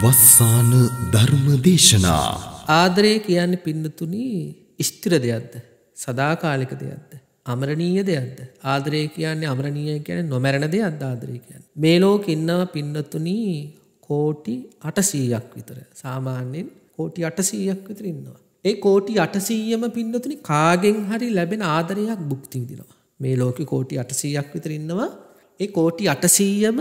වස්සාන ධර්ම දේශනා ආදරය කියන්න පින්නතුනි ස්ථිර දෙයක්ද සදාකාලික දෙයක්ද අමරණීය දෙයක්ද ආදරය කියන්නේ අමරණීය කියන නොමැරණ දෙයක්ද ආදරය කියන්න මේ ලෝක ඉන්නවා පින්නතුනි කෝටි අටසීයක් විතර සාමාන්‍යයෙන් කෝටි අටසීයක් විතර ඉන්නවා ඒ කෝටි අටසීයම පින්නතුනි කාගෙන් හරි ලැබෙන ආදරයක් බුක්ති විදිනවා මේ ලෝකෙ කෝටි අටසීයක් විතර ඉන්නවා ඒ කෝටි අටසීයම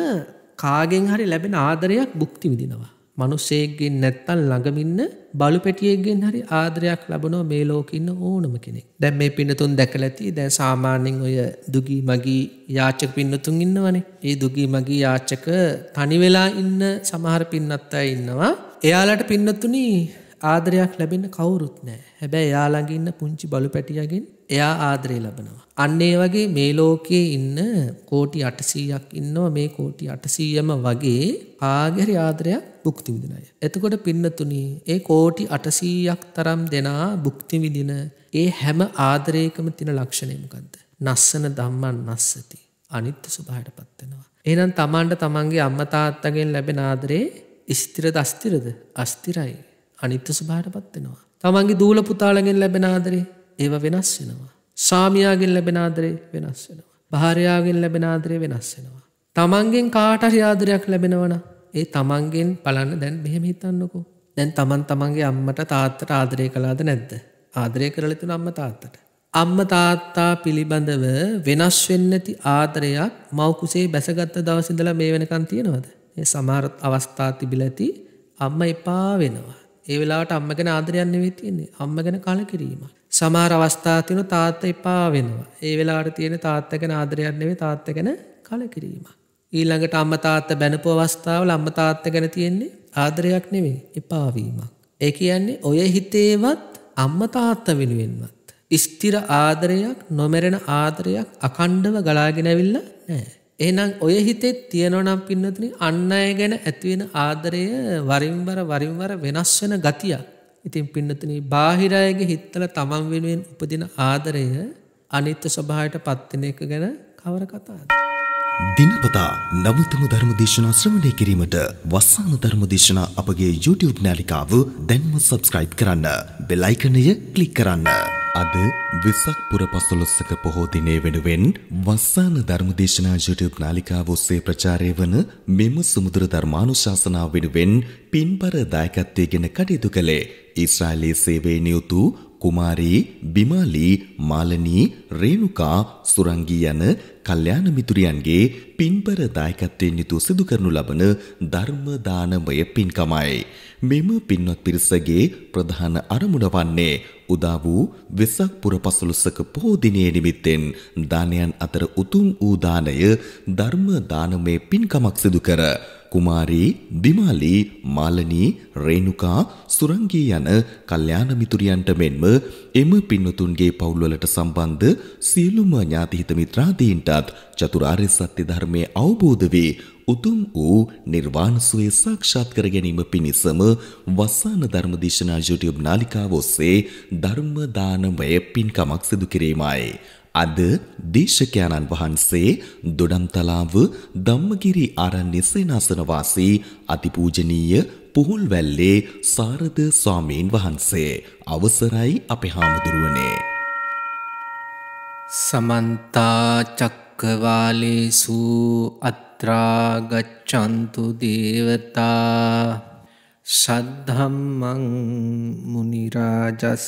කාගෙන් හරි ලැබෙන ආදරයක් බුක්ති විදිනවා. මනුස්සේගෙන් නැත්තල් ළඟමින්න බලු පැටියගෙන් හරි ආදරයක් ලබනෝ මේ ලෝකඉන්න ඕනම කෙනෙක් දැම් මේ පින්නතුන් දැකල ඇති දැන් සාමාන්‍යෙන් ඔය දුගී මගේ යාචක පින්නතුන් ඉන්නවනේ ඒ දුගී මගේ යාචක තනිවෙලා ඉන්න සමහර පින්නත් අයි ඉන්නවා එයාලට පින්නතුනි ආදරයක් ලැබෙන කවුරුත් නෑ හැබැ යාළඟඉන්න පුංචි බලු පැටියගෙන් එයා ආදරය ලබනවා අන්න ඒ වගේ මේ ලෝකයේ ඉන්න කෝටි 800ක් ඉන්නවා මේ කෝටි 800ම වගේ ආගරි ආදරයක් භුක්ති විඳින අය. එතකොට පින්නතුනි ඒ කෝටි 800ක් තරම් දෙනා භුක්ති විඳින ඒ හැම ආදරයකම තියෙන ලක්ෂණය මොකද්ද? නස්සන ධම්මං නස්සති. අනිත්‍ය ස්වභාවයටපත් වෙනවා. එහෙනම් Tamanට Tamanගේ අම්මා තාත්තගෙන් ලැබෙන ආදරේ ස්ථිරද අස්ථිරද? අස්ථිරයි. අනිත්‍ය ස්වභාවයටපත් වෙනවා. Tamanගේ දූල පුතාලගෙන් ලැබෙන ආදරේ ඒව වෙනස් වෙනවා. ස්වාමයාගෙන් ලැබෙන ආදරේ වෙනස් වෙනවා. භාරයාගෙන් ලැබෙන ආදරේ වෙනස් වෙනවා. තමන්ගෙන් කාටරි ආදරයක් ලැබෙනවන ඒ තමන්ගෙන් බලන්න දැන් මෙහෙම හිතන්නකෝ. දැන් තමන් තමන්ගේ අම්මට තාත්තට ආදරය කලාද නැද්ද. ආදරය කරලතුන අම්ම තාත්තට. අම්ම තාත්තා පිළිබඳව වෙනස් වෙන්නති ආදරයක් මවකුසේ බැසගත්ත දවසිඳලා මේ වෙනකන් තියෙනවද. ඒ සමාර අවස්ථා තිබිලති අම්ම එපා වෙනවා. ඒ වෙලාට අම්මගෙන ආදරයන්න වේ තියෙන්නේ අම්මගෙන කල කිරීම. සමාර අවස්ථාතියන තාත්ත එපා වෙනවා. ඒ වෙලාට තියෙන තාත්තගෙන ආදරයන්නවේ තාත්තගෙන කල කිරීම. ඊළඟට අම්ම තාත්ත බැනපු අවස්ථාවල අම්ම තාත්ත ගැන තියෙන්නේ ආදරයක් නෙවේ එපාවීමක්. ඒ කියන්නේ ඔය හිතේවත් අම්ම තාත්ත වෙනුවෙන්වත්. ස්තිර ආදරයක් නොමැරෙන ආදරයක් අකණ්ඩව ගලාගෙනැවිල්ල නෑ. එහෙනම් ඔය හිතේ තියෙනවනම් පින්නතුනි අන් අය ගැන ඇතිවෙන ආදරය වරින් බර වරින් බර වෙනස් වෙන ගතිය. ඉතින් පින්නතුනි බාහිර අයගේ හිතවල තමන් වෙනුවෙන් උපදින ආදරය අනිත්‍ය ස්වභාවයට පත් වෙන එක ගැන කවර කතාවද? දිනපතා නවතම ධර්ම දේශනා ශ්‍රවණය කිරීමට වස්සාන ධර්ම දේශනා අපගේ YouTube නාලිකාව දැන්ම subscribe කරන්න. bell icon එක click කරන්න. අද වෙසක් පුර 15ක පොහෝ දිනේ වෙනුවෙන් වස්සාන ධර්ම දේශනා YouTube නාලිකාව ඔස්සේ ප්‍රචාරය වන මෙම සුමුදුර ධර්මානුශාසනාව වෙනුවෙන් පින්බර දායකත්වයේගෙන කටයුතු කළේ ඊශ්‍රායලයේ සේවයේ නියුතු කුමාරී බිමාලී මාලනී රේණුකා සුරංගී යන කල්යාණ මිතුරියන්ගේ පින්බර දායකත්වයෙන් යුතුව සිදු කරනු ලබන ධර්ම දානමය පින්කමයි. මෙම පින්වත් පිරිසගේ ප්‍රධාන අරමුණ වන්නේ උදා වූ වෙසක් පුර පසළොස්වක පොහෝ දිනයේ නිමිත්තෙන් දානයන් අතර උතුම් වූ දානය ධර්ම දානමය පින්කමක් සිදු කර කුමාරී, දිමාලී, මාලනී, රේණුකා, සුරංගී යන කල්යාණ මිතුරියන්ට මෙන්ම එම පින්නතුන්ගේ පවුල්වලට සම්බන්ධ සියලුම ඥාතිහිත මිත්‍රාදීන්ටත් චතුරාර්ය සත්‍ය ධර්මයේ අවබෝධ වී උතුම් වූ නිර්වාණ සුවය සාක්ෂාත් කර ගැනීම පිණිසම වස්සාන ධර්ම දේශනා YouTube නාලිකාව ඔස්සේ ධර්ම දානමය පින්කමක් සිදු කිරීමයි. අද දේශකයන්න් වහන්සේ දොඩම්තලාව ධම්මගිරි ආරණ්‍ය සේනාසන වාසී අතිපූජනීය පුහුල්වැල්ලේ සාරද ස්වාමීන් වහන්සේ අවසරයි අපේ හාමුදුරුවනේ සමන්ත චක්කවාලේසු අත්‍රා ගච්ඡන්තු දේවතා සද්ධම්මං මුනි රාජස්ස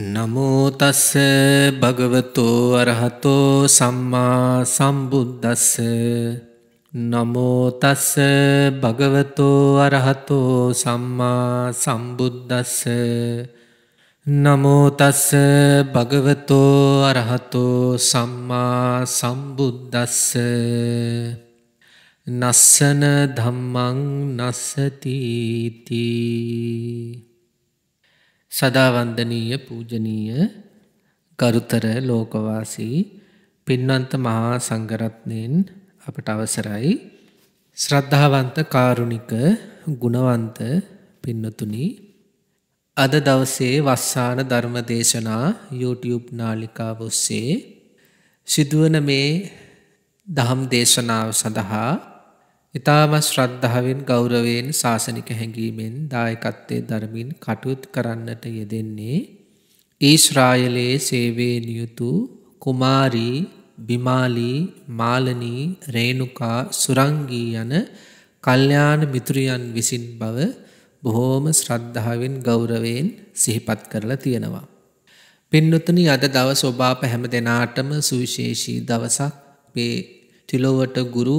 නමෝතස්ස භගවතෝ අරහතෝ සම්මා සම්බුද්දස්ස නමෝතස්ස භගවතෝ අරහතෝ සම්මා සම්බුද්දස්ස නමෝතස්ස භගවතෝ අරහතෝ සම්මා සම්බුද්දස්ස නස්සන ධම්මං නස්සතීතිී සදාවන්දනීය පූජනීය ගරුතර ලෝකවාසී පින්වන්ත මහා සංඝරත්නයෙන් අපට අවසරයි ශ්‍රද්ධාවන්ත කාරුණික ගුණවන්ත පින්නතුනි අද දවසේ වස්සාන ධර්ම දේශනා YouTube නාලිකාව ඔස්සේ සිදුවන මේ දහම් දේශනාව සඳහා ඉතාම ශ්‍රද්ධාවෙන් ගෞරවයෙන් ශාසනික හැඟීමෙන් දායකත්තේ ධර්මින් කටයුත් කරන්නට යෙදෙන්නේ ඊශ්‍රායලයේ සේවේ නියුතු කුමාරී බිමාලී මාලනී රේණුකා සුරංගී යන කල්්‍යාන මිතුරියන් විසින් බව බොහෝම ශ්‍රද්ධාවෙන් ගෞරවයෙන් සිහිපත් කරලා තියෙනවා. පින්නතුනි අද දව ස්වභාප හැම දෙනාටම සුවිශේෂී දවසක් මේ තිලොවට ගුරු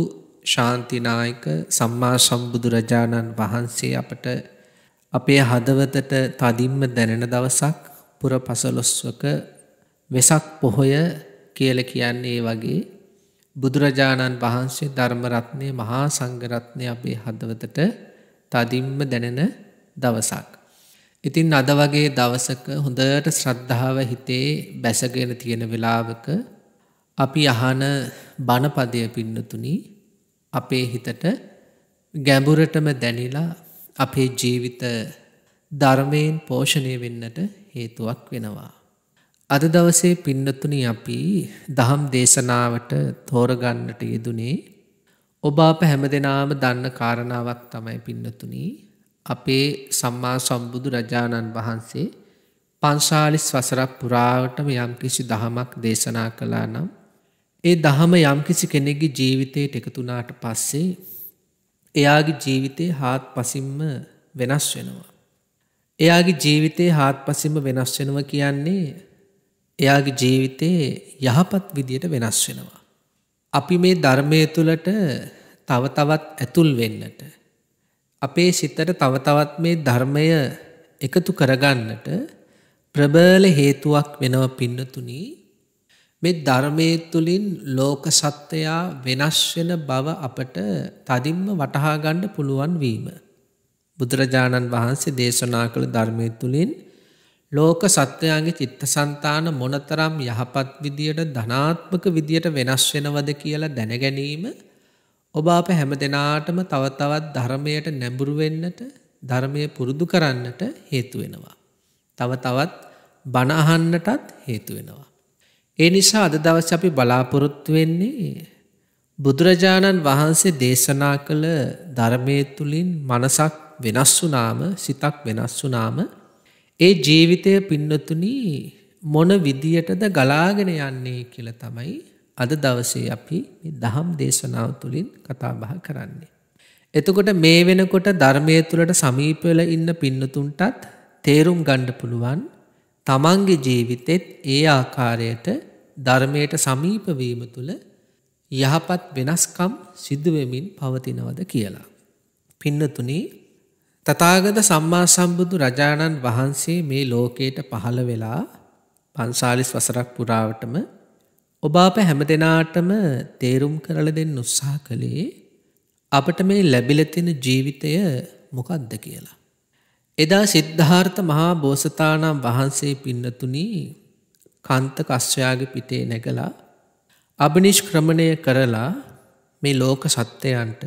ශාන්තිනායක සම්මා සම්බුදුරජාණන් වහන්සේ අපට අපේ හදවතට තදින්ම දැනෙන දවසක් පුර පසලොස්වක වෙසක් පොහොය කියල කියන්නේ වගේ බුදුරජාණන් වහන්සේ ධර්මරත්නය මහා සංගරත්නය අපේ හදවතට තදින්ම දැනෙන දවසක්. ඉතින් අද වගේ දවසක හොඳට ශ්‍රද්ධාව හිතේ බැසගෙන තියෙන වෙලාවක අපි අහන බණපදය පින්නතුනී අපේ හිතට ගැඹුරටම දැනිලා අපේ ජීවිත ධර්මයෙන් පෝෂණය වෙන්නට හේතුවක් වෙනවා. අද දවසේ පින්නතුනි අපි දහම් දේශනාවට තෝරගන්නට යෙදුනේ ඔබාප හැම දෙනාම දන්න කාරණාවක් තමයි පින්නතුනී අපේ සම්මා සම්බුදු රජාණන් වහන්සේ පංශාලිස් වසරක් පුරාවටම යම්කිසි දහමක් දේශනා කලා නම් ඒ දහම යම්කිසි කෙනෙගේ ජීවිතයට එකතුනාට පස්සේ එයාගේ ජීවිතය හාත් පසිම්ම වෙනස් වෙනවා. එයාගේ ජීවිතයේ හාත් පසිම වෙනස් වෙනව කියන්නේ එයාගේ ජීවිතයේ යහපත් විදියට වෙනස් වෙනවා. අපි මේ ධර්මය තුළට තව තවත් ඇතුල් වෙන්නට. අපේ සිතට තව තවත් මේ ධර්මය එකතු කරගන්නට ප්‍රබල හේතුවක් වෙනව පින්නතුනී මේ ධර්මය තුළින් ලෝක සත්වයා වෙනස් වෙන බව අපට තදින්ම වටහාගණ්ඩ පුළුවන් වීම. බුදුරජාණන් වහන්සේ දේශනා කළ ධර්මය තුළින් ලෝක සත්වයාගේ චිත්ත සන්තාන මොනතරම් යහපත් විදියට ධනාත්මක විදියට වෙනස් වෙනවද කියලා දැනගැනීම ඔබ අප හැම දෙනාටම තවතවත් ධර්මයට නැඹුරුවෙන්නට ධර්මය පුරුදු කරන්නට හේතුවෙනවා. තව තවත් බණහන්නටත් හේතුවෙනවා. ඒ නිසා අද දවස් අපි බලාපොරොත්තු වෙන්නේ බුදුරජාණන් වහන්සේ දේශනා කළ ධර්මය තුළින් මනසක් වෙනස් වුනාම සිතක් වෙනස් වුනාම ඒ ජීවිතය පින්නතුනි මොන විදියටද ගලාගෙන යන්නේ කියල තමයි අද දවසේ අපි දහම් දේශනාව තුළින් කතාබහ කරන්නේ. එතකොට මේ වෙනකොට ධර්මය තුළට සමීපවෙල ඉන්න පින්නතුන්ටත් තේරුම් ගණ්ඩ පුළුවන් තමන්ගේ ජීවිතෙත් ඒ ආකාරයට ධර්මයට සමීපවීම තුළ යහපත් වෙනස්කම් සිද්ධුවමින් පවතිනවද කියලා. පින්නතුනේ තතාගත සම්මා සම්බුදු රජාණන් වහන්සේ මේ ලෝකයට පහළ වෙලා පන්සාලිස් වසරක් පුරාවටම ඔබ අප හැම දෙනාටම තේරුම් කරල දෙන්න උත්සාහ කළේ අපට මේ ලැබිලතින ජීවිතය මොකක්ද කියලා. එදා සිද්ධාර්ථ මහා බෝසතාණන් වහන්සේ පින්නතුනි කන්ත කස්්‍යයාගේ පිටේ නැගලා අභනිෂ්ක්‍රමණය කරලා මේ ලෝක සත්‍යයන්ට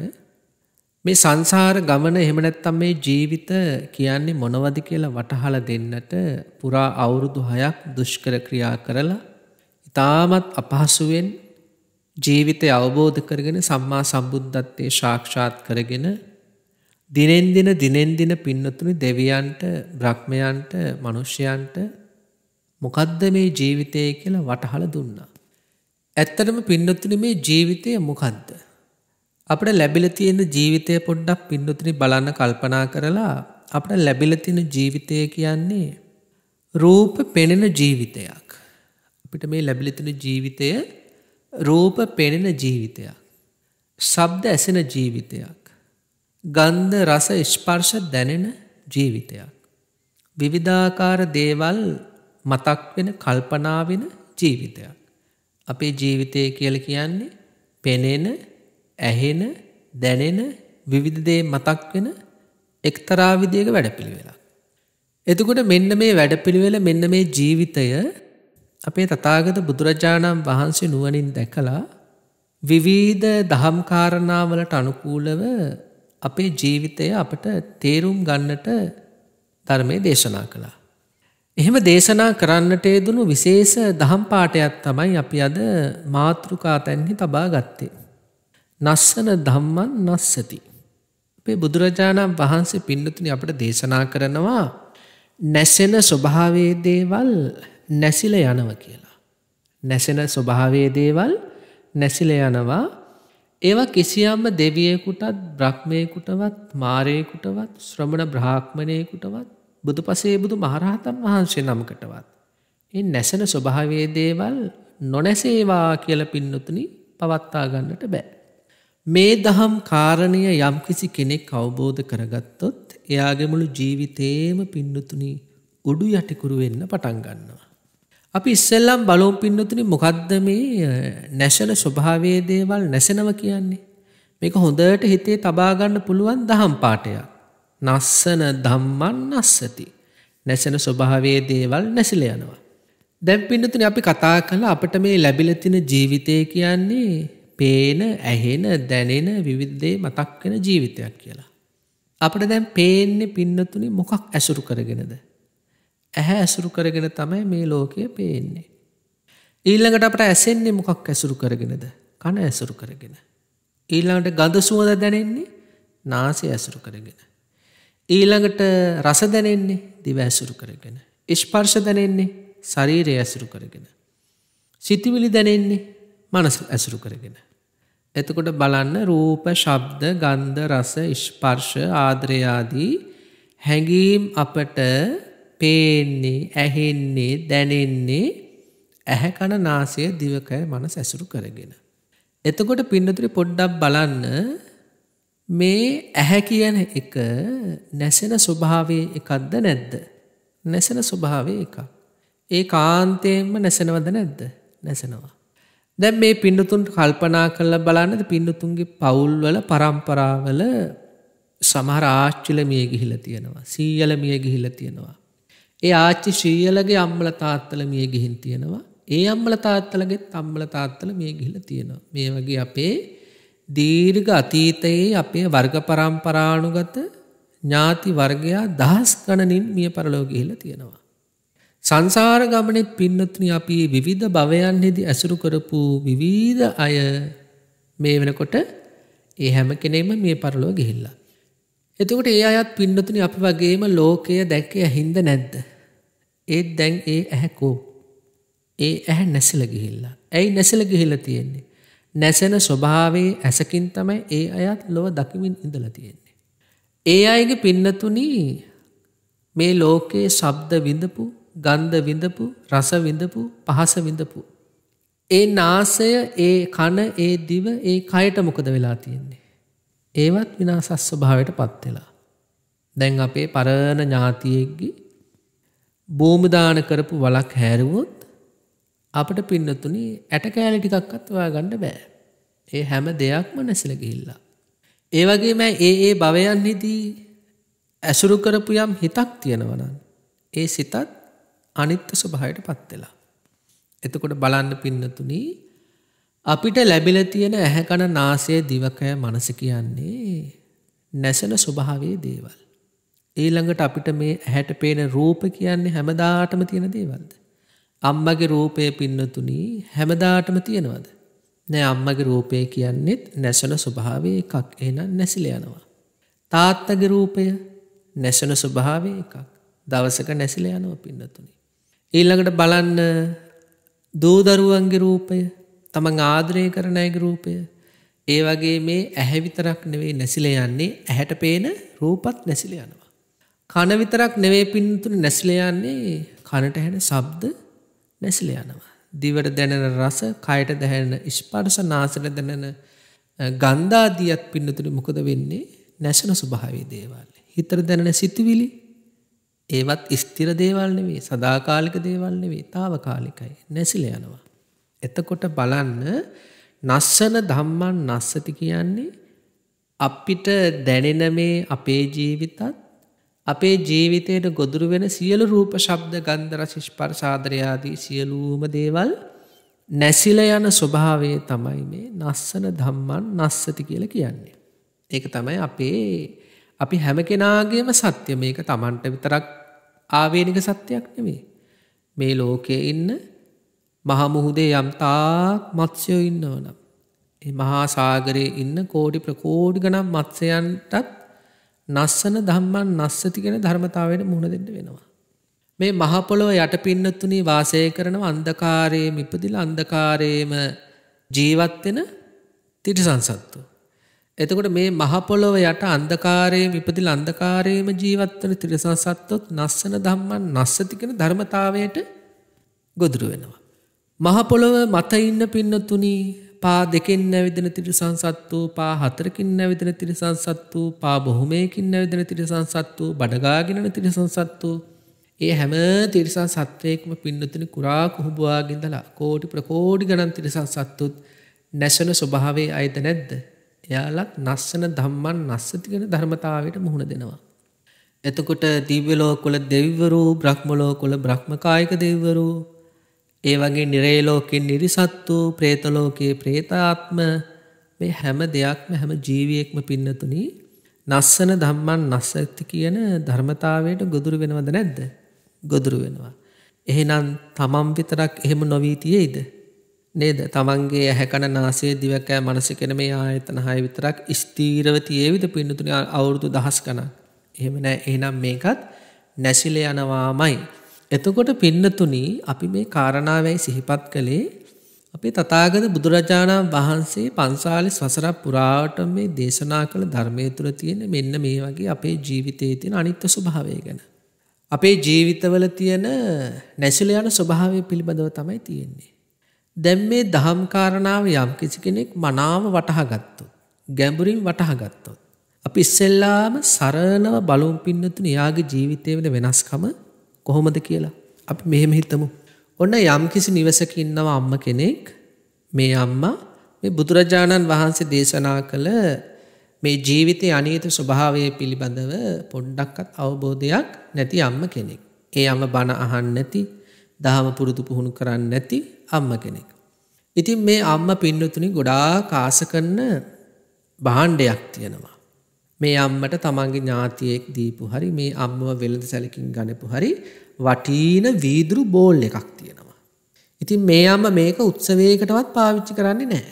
මේ සංසාර ගමන එහෙමනැත්තම් මේ ජීවිත කියන්නේ මොනවද කියලා වටහල දෙන්නට පුරා අවුරුදු හයක් දුෂ්කර ක්‍රියා කරලා ඉතාමත් අපහසුවෙන් ජීවිතය අවබෝධ කරගෙන සම්මා සම්බුද්ධත්වය ශාක්ෂාත් කරගෙන දිනෙන් දින දිනෙන් දින පින්නතුනි දෙවියන්ට බ්‍රහ්මයන්ට මනුෂ්‍යයන්ට මොකද්ද මේ ජීවිතය කියලා වටහල දුන්නා. ඇත්තටම පින්නතුනි මේ ජීවිතය මොකද්ද. අපට ලැබිල තියෙන ජීවිතය පොඩ්ඩක් පින්නතුනි බලන්න කල්පනා කරලා අපට ලැබිල තියෙන ජීවිතය කියන්නේ රූප පෙනෙන ජීවිතයක්. අපිට මේ ලැබිලිතින ජීවිතය රූප පෙනෙන ජීවිතයක්. ශබ්ද ඇසෙන ජීවිතයක්. ගන්ධ රස ස්පර්ශ දැනෙන ජීවිතයක්. විවිධාකාර දේවල් මතක් වෙන කල්පනාවෙන ජීවිතයක්. අපේ ජීවිතය කියල කියන්නේ පෙනෙන ඇහෙන දැනෙන විවිධදේ මතක් වෙන එක්තරාවිදියක වැඩපිළිවෙලා. එතකොට මෙන්න මේ වැඩපිළිවෙල මෙන්න මේ ජීවිතය අපේ තතාගත බුදුරජාණන් වහන්සේ නුවනින් දැකලා විවිධ දහම්කාරණාවලට අනුකූලව අපේ ජීවිතය අපට තේරුම් ගන්නට ධර්මය දේශනා කළා. එහෙම දේශනා කරන්නට යදුණු විශේෂ දහම් පාටයක් තමයි අපි අද මාතෘකා තැන්හි තබා ගත්තේ. නස්සන ධම්මන් නස්සති. අපේ බුදුරජාණන් වහන්සේ පින්නතුනි අපට දේශනා කරනවා නැසෙන ස්වභාවේ දේවල් නැසිල යනව කියලා. නැසෙන ස්වභාවේ දේවල් නැසිල යනවා ඒවා කිසියම්ම දෙවියෙකුටත් බ්‍රහ්මයකුටවත් මාරයකුටවත් ශ්‍රමණ බ්‍රාහ්මණයකුටවත් බුදු පසේ බුදු මහරහතන් වහන්සේ නමකටවත්. එ නැසෙන ස්වභාවේ දේවල් නොනැසේවා කියල පින්නතුනි පවත්තාගන්නට බෑ. මේ දහම් කාරණය යම් කිසි කෙනෙක් අවබෝධ කරගත්තොත් එයාගෙමුළු ජීවිතේම පින්නතුනි උඩු යටිකුරු වෙන්න පටන්ගන්නවා. අපි ඉස්සල්ලම් බලවම් පින්නතුන මොකක්ද මේ නැශන ස්වභාවේ දේවල් නැසෙනව කියන්නේ. මේක හොඳට හිතේ තබාගන්න පුළුවන් දහම් පාටයක්. නස්සන දම්මන් නස්සති. නැසෙන ස්වභාවේ දේවල් නැසිල යනවා. දැම් පින්නතුන අපි කතා කළ අපට මේ ලැබිලතින ජීවිතය කියන්නේ පේන ඇහෙන දැනෙන විවිද්ධේ මතක්වෙන ජීවිතයක් කියලා. අපට දැන් පේන්නේ පින්නතුනි මොකක් ඇසුරු කරගෙනද. ඇහැ ඇසුරු කරගෙන තමයි මේ ලෝකය පේන්නේ. ඊල්ළඟට අපට ඇසෙන්නේ මොකක් ඇසුරු කරගෙනද කණ ඇසුරු කරගෙන. ඊළඟට ගඳ සුවද දැනෙන්නේ නාසය ඇසුරු කරගෙන. ඊළඟට රස දැනෙන්නේ දිව ඇසුරු කරගෙන. ඉෂ්පර්ශ දැනෙන්නේ ශරීරය ඇසුරු කරගෙන. සිතිවිලි දැනෙන්නේ මනස ඇසුරු කරගෙන. එතකොට බලන්න රූප ශබ්ද ගන්ධ රස ඉෂ්පර්ශ ආදරයාදී හැඟීම් අපට පේන්නේ ඇහෙන්නේ දැනෙන්නේ ඇහැකණ නාසය දිවකය මන සැසුරු කරගෙන. එතකොට පින්නතුරි පොඩ්ඩක් බලන්න මේ ඇහැ කියන එක නැසෙන ස්වභාවේ එකක්ද නැද්ද. නැසෙන ස්වභාවේ එකක්. ඒ කාන්තයෙන්ම නැසෙනවද නැද්ද නැසෙනවා. දැ මේ පිඩුතුන්ට කල්පනා කරල බලන්නද පිඩුතුන්ගේ පවුල්වල පරම්පරාවල සමහර ආච්චිල මිය ගිහිල තියෙනවා. සීයල මිය ගිහිල තියෙනවා. ඒ ආච්චි ශීයලගේ අම්මල තාත්තල මිය ගිහින් තියෙනවා ඒ අම්මල තාත්තලගේ තම්මල තාත්තල මේ ගිහිල තියෙනවා මේ වගේ අපේ දීර්ග අතීතයේ අපේ වර්ග පරම්පරාණුගත ඥාති වර්ගයා දහස් ගණනින් මිය පරලෝගිහිල තියෙනවා. සංසාර ගමනෙත් පින්නත්න අපි විවිධ භවයන්හිදි ඇසුරු කරපු විවිධ අය මේ වෙනකොට ඒ හැම කෙනෙම මේ පරලෝ ගිහිල්ලා. එතකොට ඒ අයත් පින්නතුනි අපි වගේම ලෝකය දැක්කය හින්ද නැද්ද. ඒත් දැන් ඒ ඇහැකෝ. ඒ ඇහැ නැසල ගිහිල්ලා. ඇයි නැසල ගිහිල තියෙන්නේ. නැසෙන ස්වභාවේ ඇසකින් තමයි ඒ අයත් ලොව දකිමින් ඉඳල තියෙන්නේ. ඒ අයගේ පින්නතුනී මේ ලෝකයේ ශබ්ද විඳපු ගන්ධ විඳපු රස විඳපු පහස විඳපු. ඒ නාසය ඒ කන ඒ දිව ඒ කයට මොකද වෙලා තියෙන්නේ. ඒවත් විනාසස් ස්වභාවයට පත්වෙලා. දැන් අපේ පරණ ඥාතියෙක්ගේ බෝමදාන කරපු වලක් හැරවුත් අපට පින්නතුනි ඇට කෑලි ටිකක්වත් ඔයා ගණ්ඩ බෑ. ඒ හැම දෙයක්ම නැසිල ගිහිල්ලා. ඒ වගේ මෑ ඒ ඒ භවයන්හිදී ඇසුරු කරපු යම් හිතක් තියෙනවනන්. ඒ සිතත් අනිත්‍ය ස්වභායට පත්වෙලා. එතකොට බලන්න පින්නතුනී අපිට ලැබිල තියෙන ඇහැකන නාසය දිවකය මනස කියන්නේ නැසන ස්වභාවේ දේවල්. ඊළඟට අපිට මේ ඇහැට පේන රූප කියන්නේ හැමදාටම තියෙන දේවල්ද. අම්මගේ රූපය පින්නතුනී හැමදාටම තියෙනවද. නෑ අම්මගේ රූපය කියන්නෙත් නැසන ස්වභාවේ එකක් එනම් නැසිල යනවා. තාත්තගේ රූපය නැසන ස්වභාවේ එකක් දවසක නැසිල යනව පින්නතුනි. ඊළඟට බලන්න දූදරුවන්ගේ රූපය තමන් ආදරය කරනයක රූපය ඒ වගේ මේ ඇහැවිතරක් නෙවේ නැසිල යන්නේ ඇහැට පේන රූපත් නැසිල යනවා. කනවිතරක් නෙවේ පින්තුන නැසිල යන්නේ කනට හැන සබ්ද නැසිල යනවා. දිවට දැනෙන රස කයට දැහැන ඉස්්පර්ස නාසන දැනෙන ගන්ධාදියත් පින්නතුන මොකද වෙන්නේ නැසන සුභාවේ දේවල්. හිතර දැනෙන සිතිවිලි ඒවත් ස්තිර දේවල් නෙවේ සදාකාලික දේවල් නෙවේ තාවකාලිකයි නැසිල යනවා. එතකොට බලන්න නස්සන ධම්මන් නස්සති කියන්නේ අපිට දැනෙන මේ අපේ ජීවිතත් අපේ ජීවිතයට ගොදුරු වෙන සියලු රූප ශබ්ද ගන්ධර ශිෂ්පර් සාදරයාදී සියලූම දේවල් නැසිල යන ස්වභාවය තමයි මේ නස්සන ධම්මන් නස්සති කියල කියන්නේ. ඒක තමයි අපේ අපි හැම කෙනාගේම සත්‍ය මේක තමන්ට විතරක් ආවේනික සත්‍යයක් නෙවේ. මේ ලෝකයේ ඉන්න මහමුහුදේ යම්තාක් මත්ස්‍යයෝ ඉන්නවනම්. මහා සාගරයේ ඉන්න කෝඩි ප්‍රකෝඩි ගනම් මත්සයන්ටත් නස්සන දම්මන් නස්සතිගෙන ධර්මතාවයට මුහුණ දෙන්න වෙනවා. මේ මහපොලොව යට පින්නතුනි වාසය කරනව අන්දකාරයේම ඉපදිල අන්දකාරයේම ජීවත්වෙන තිටිසංසත්තු. එතකොට මේ මහපොලොව යට අන්දකාරයේ විපදිල අන්දකාරයේම ජීවත්වන තිරිසංසත්තොත් නස්සන දම්මන් නස්සතිකෙන ධර්මතාවයට ගොදුරු වෙනවා. මහපොළොව මත ඉන්න පින්නතුනි පා දෙකෙන් නැවිදෙන තිරිසංසත් වූ පා හතරකින් නැවිදෙන තිරිසංසත් වූ පා බොහොමයකින් නැවිදෙන තිරිසංසත් වූ බඩගාගෙනන තිරිසංසත් වූ ඒ හැම තිරිසන් සත්වයෙක්ම පින්නතුනි කුරා කුහුබවාගෙන්දලා කෝටි ප්‍රකෝඩි ගණන් තිරිසන් සත්තුත් නැසන ස්වභාවේ අයිත නැද්ද. එයාලත් නස්සන දම්මන් නස්සතිගෙන ධර්මතාවට මුහුණ දෙනවා. එතකොට දීවලෝ කොළ දෙවිවරු බ්‍රහ්මලෝ කොළ බ්‍රහ්මකායික දෙවරු ඒ වගේ නිරේලෝකින් නිරිසත්තු ප්‍රේතලෝකයේ ප්‍රේතාත්ම මේ හැම දෙයක්ම හැම ජීවියෙක්ම පින්නතුනි නස්සන ධම්මන් නස්සඇති කියන ධර්මතාවයට ගොදුරු වෙනවද නැද්ද ගොදුරු වෙනවා. එහෙනම් තමම් විතරක් එහෙම නොවීතියෙයිද. නේද තමන්ගේ ඇහැකණ නාසේ දිවකෑ මනස කෙන මේ ආයතන හය විතරක් ස්තීරවතියේ විද පින්නතුන අවුරුදු දහස් කනක්. එහෙම නෑ එහනම් මේකත් නැසිල යනවාමයි. එතකොට පින්නතුනි අපි මේ කාරණාවයි සිහිපත් කළේ අපේ තතාගත බුදුරජාණන් වහන්සේ පන්සාලි සසරක් පුරාට මේ දේශනා කළ ධර්මය තුළ තියෙන මෙන්න මේ වගේ අපේ ජීවිතයේ තියෙන අනිත්‍ය ස්වභාවය ගැන. අපේ ජීවිතවල තියෙන නැසිල යන ස්වභාවය පිළිබඳව තමයි තියෙන්නේ. දැම් මේ දහම් කාරණාව යම් කිසි කෙනෙක් මනාව වටහාගත්තොත්. ගැඹුරින් වටහාගත්තොත්. අපි ඉස්සෙල්ලාම සරණව බලුම් පින්නතුන යාගේ ජීවිතය වෙන වෙනස්කම කොහොමද කියලා අපි මෙහෙම හිතමු ඔන්න යම් කිසි නිවසක ඉන්නවා අම්ම කෙනෙක් මේ අම්මා මේ බුදුරජාණන් වහන්සේ දේශනා කළ මේ ජීවිතය අනීත ස්වභාවය පිළිබඳව පොඩ්ඩක්කත් අවබෝධයක් නැති අම්ම කෙනෙක්. ඒ අම බණ අහන් නැති දහම පුරුදු පුහුණු කරන්න නැති අම්ම කෙනෙක්. ඉතින් මේ අම්ම පින්නතුනි ගොඩා කාස කරන්න බාණ්ඩයක් තියෙනවා. මේ අම්මට තමන්ගේ ඥාතියෙක් දීපු හරි මේ අම්මව වෙළඳ සැලකින් ගණපු හරි වටීන වීදුරු බෝල් එකක් තියෙනවා. ඉතින් මේ අම්ම මේක උත්සවයකටවත් පාවිච්චි කරන්නේ නෑ.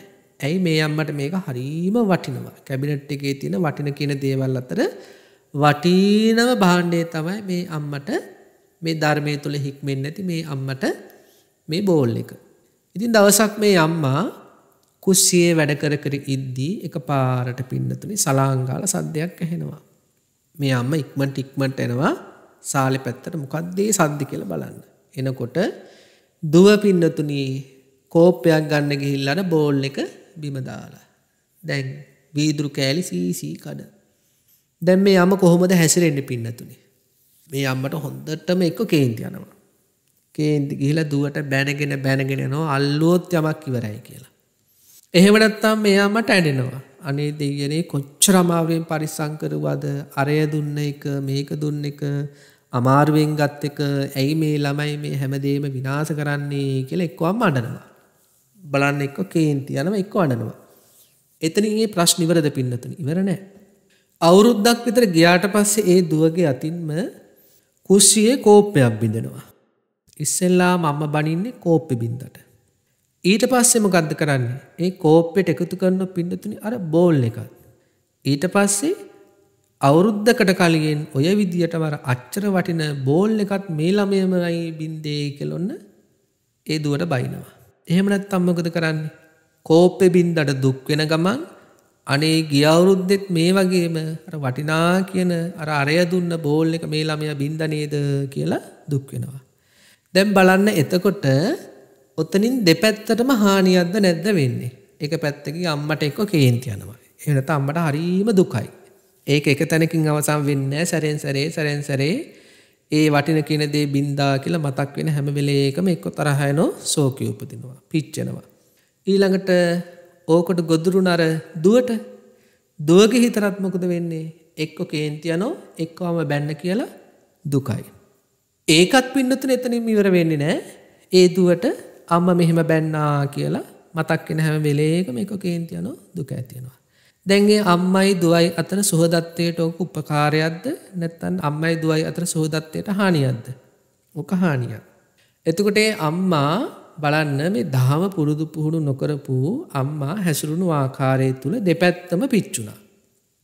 ඇයි මේ අම්මට මේක හරීම වටිනවා. කැබිනට් එකේ තියෙන වටින කියන දේවල් අතර වටීනම භාණ්ඩය තමයි මේ අම්මට මේ ධර්මය තුළ හික්මෙන් නැති මේ අම්මට මේ බෝල් එක. ඉතින් දවසක් මේ අම්මා කුස්සියේ වැඩකර කර ඉද්දී එක පාරට පින්නතුනි සලාංගාල සද්ධයක් ඇහෙනවා. මේ අම්ම ඉක්මට ඉක්මට එනවා සාලි පැත්තට මොකක්දේ සද්ධි කියල බලන්න. එනකොට දුව පින්නතුනී කෝප්පයක් ගන්න ගිහිල්ලට බෝල් එක බිමදාලා. දැන් වීදුරු කෑලි සීසී කඩ. දැම් මේ යම කොහොමද හැසිරෙන්න්න පින්නතුනි. මේ අම්මට හොන්දටම එක්ක කේන්ති යනවා. කේන්ති ගිහිලා දුවට බැනගෙන බැනගෙන නෝ අල්ලෝත් යමක් ඉවරයි කියලා. එහෙමනත්තම් මෙයා මට ඇඩෙනවා අනේ දෙයනේ කොච්චරමාවෙන් පරිසංකරවාද අරය දුන්න එක මේක දුන්න එක අමාර්ුවෙන් ගත් එක ඇයි මේ ළමයි මේ හැමදේම විනාස කරන්නේ කියල එක්වාම් අඩනවා. බලන්න එක්ක කේන්ති යනම එක්ක අඩනවා. එතනින් ඒ ප්‍රශ්නිවරද පින්නතුන ඉවරනෑ. අවුරුද්දක් විතර ගියාට පස්සේ ඒ දුවගේ අතින්ම කුස්සියේ කෝප්පයක් බිඳෙනවා. ඉස්සෙල්ලා මම බනින්නේ කෝප්පි බින්දට. ඊට පස්සෙම ගද්ද කරන්නේ ඒ කෝප්පෙට එකතු කරන්න පින්නතුනි අර බෝල් එකත්. ඊට පස්සේ අවුරුද්ධකට කලියෙන් ඔය විදියට වර අච්චර වටින බෝල් එකත් මේ ළමයමයි බින්දේ කෙලොන්න ඒ දුවට බයිනවා. එහෙමනත් තම්මකද කරන්නේ. කෝප්පෙ බින්දට දුක්වෙන ගමන් අනේ ගියවුරුද්දෙත් මේ වගේම වටිනා කියන අර අරය දුන්න බෝල් එක මේ ළමය බින්දනේද කියලා දුක්වෙනවා. දැම් බලන්න එතකොට ඔතනින් දෙපැත්තටම හානියක්ද නැද්ද වෙන්නේ. එක පැත්තකින් අම්මට එක්ක කේන්ති යනවා. එනත අම්මට හරීම දුකයි. ඒක එක තැනකින් අවසම් වෙන්න සැරෙන් සැරේ සැරෙන් සැරේ ඒ වටින කියන දේ බින්දා කියලා මතක් වෙන හැම වෙලේකම එක්ක තරහයනෝ සෝකය උපදිනවා. පිච්චෙනවා. ඊළඟට ඕකට ගොදුරුණ අර දුවට දුවගේ හිතරත් මොකද වෙන්නේ එක්ක කේන්ති යනෝ එක්කවම බැන්න කියලා දුකයි. ඒකත් පින්නතුන එතනින් ඉවර වෙන්නේ නෑ ඒ දුවට අම්ම මෙහෙම බැන්නා කියලා මතක්කෙන හැම වෙලේක මේක කේන්තියනො දුක ඇතියෙනවා. දැන්ගේ අම්මයි දුවයි අතර සුහදත්වයට ඕක උපකාරයක්ද නැත්තන් අම්මයි දුවයි අතර සුහදත්වයට හානියක්ද. ඕක හානිය. එතකොටේ අම්මා බලන්න මේ දහම පුරුදු පුහුණු නොකරපු අම්මා හැසුරුණු ආකාරය තුළ දෙපැත්තම පිච්චුණා.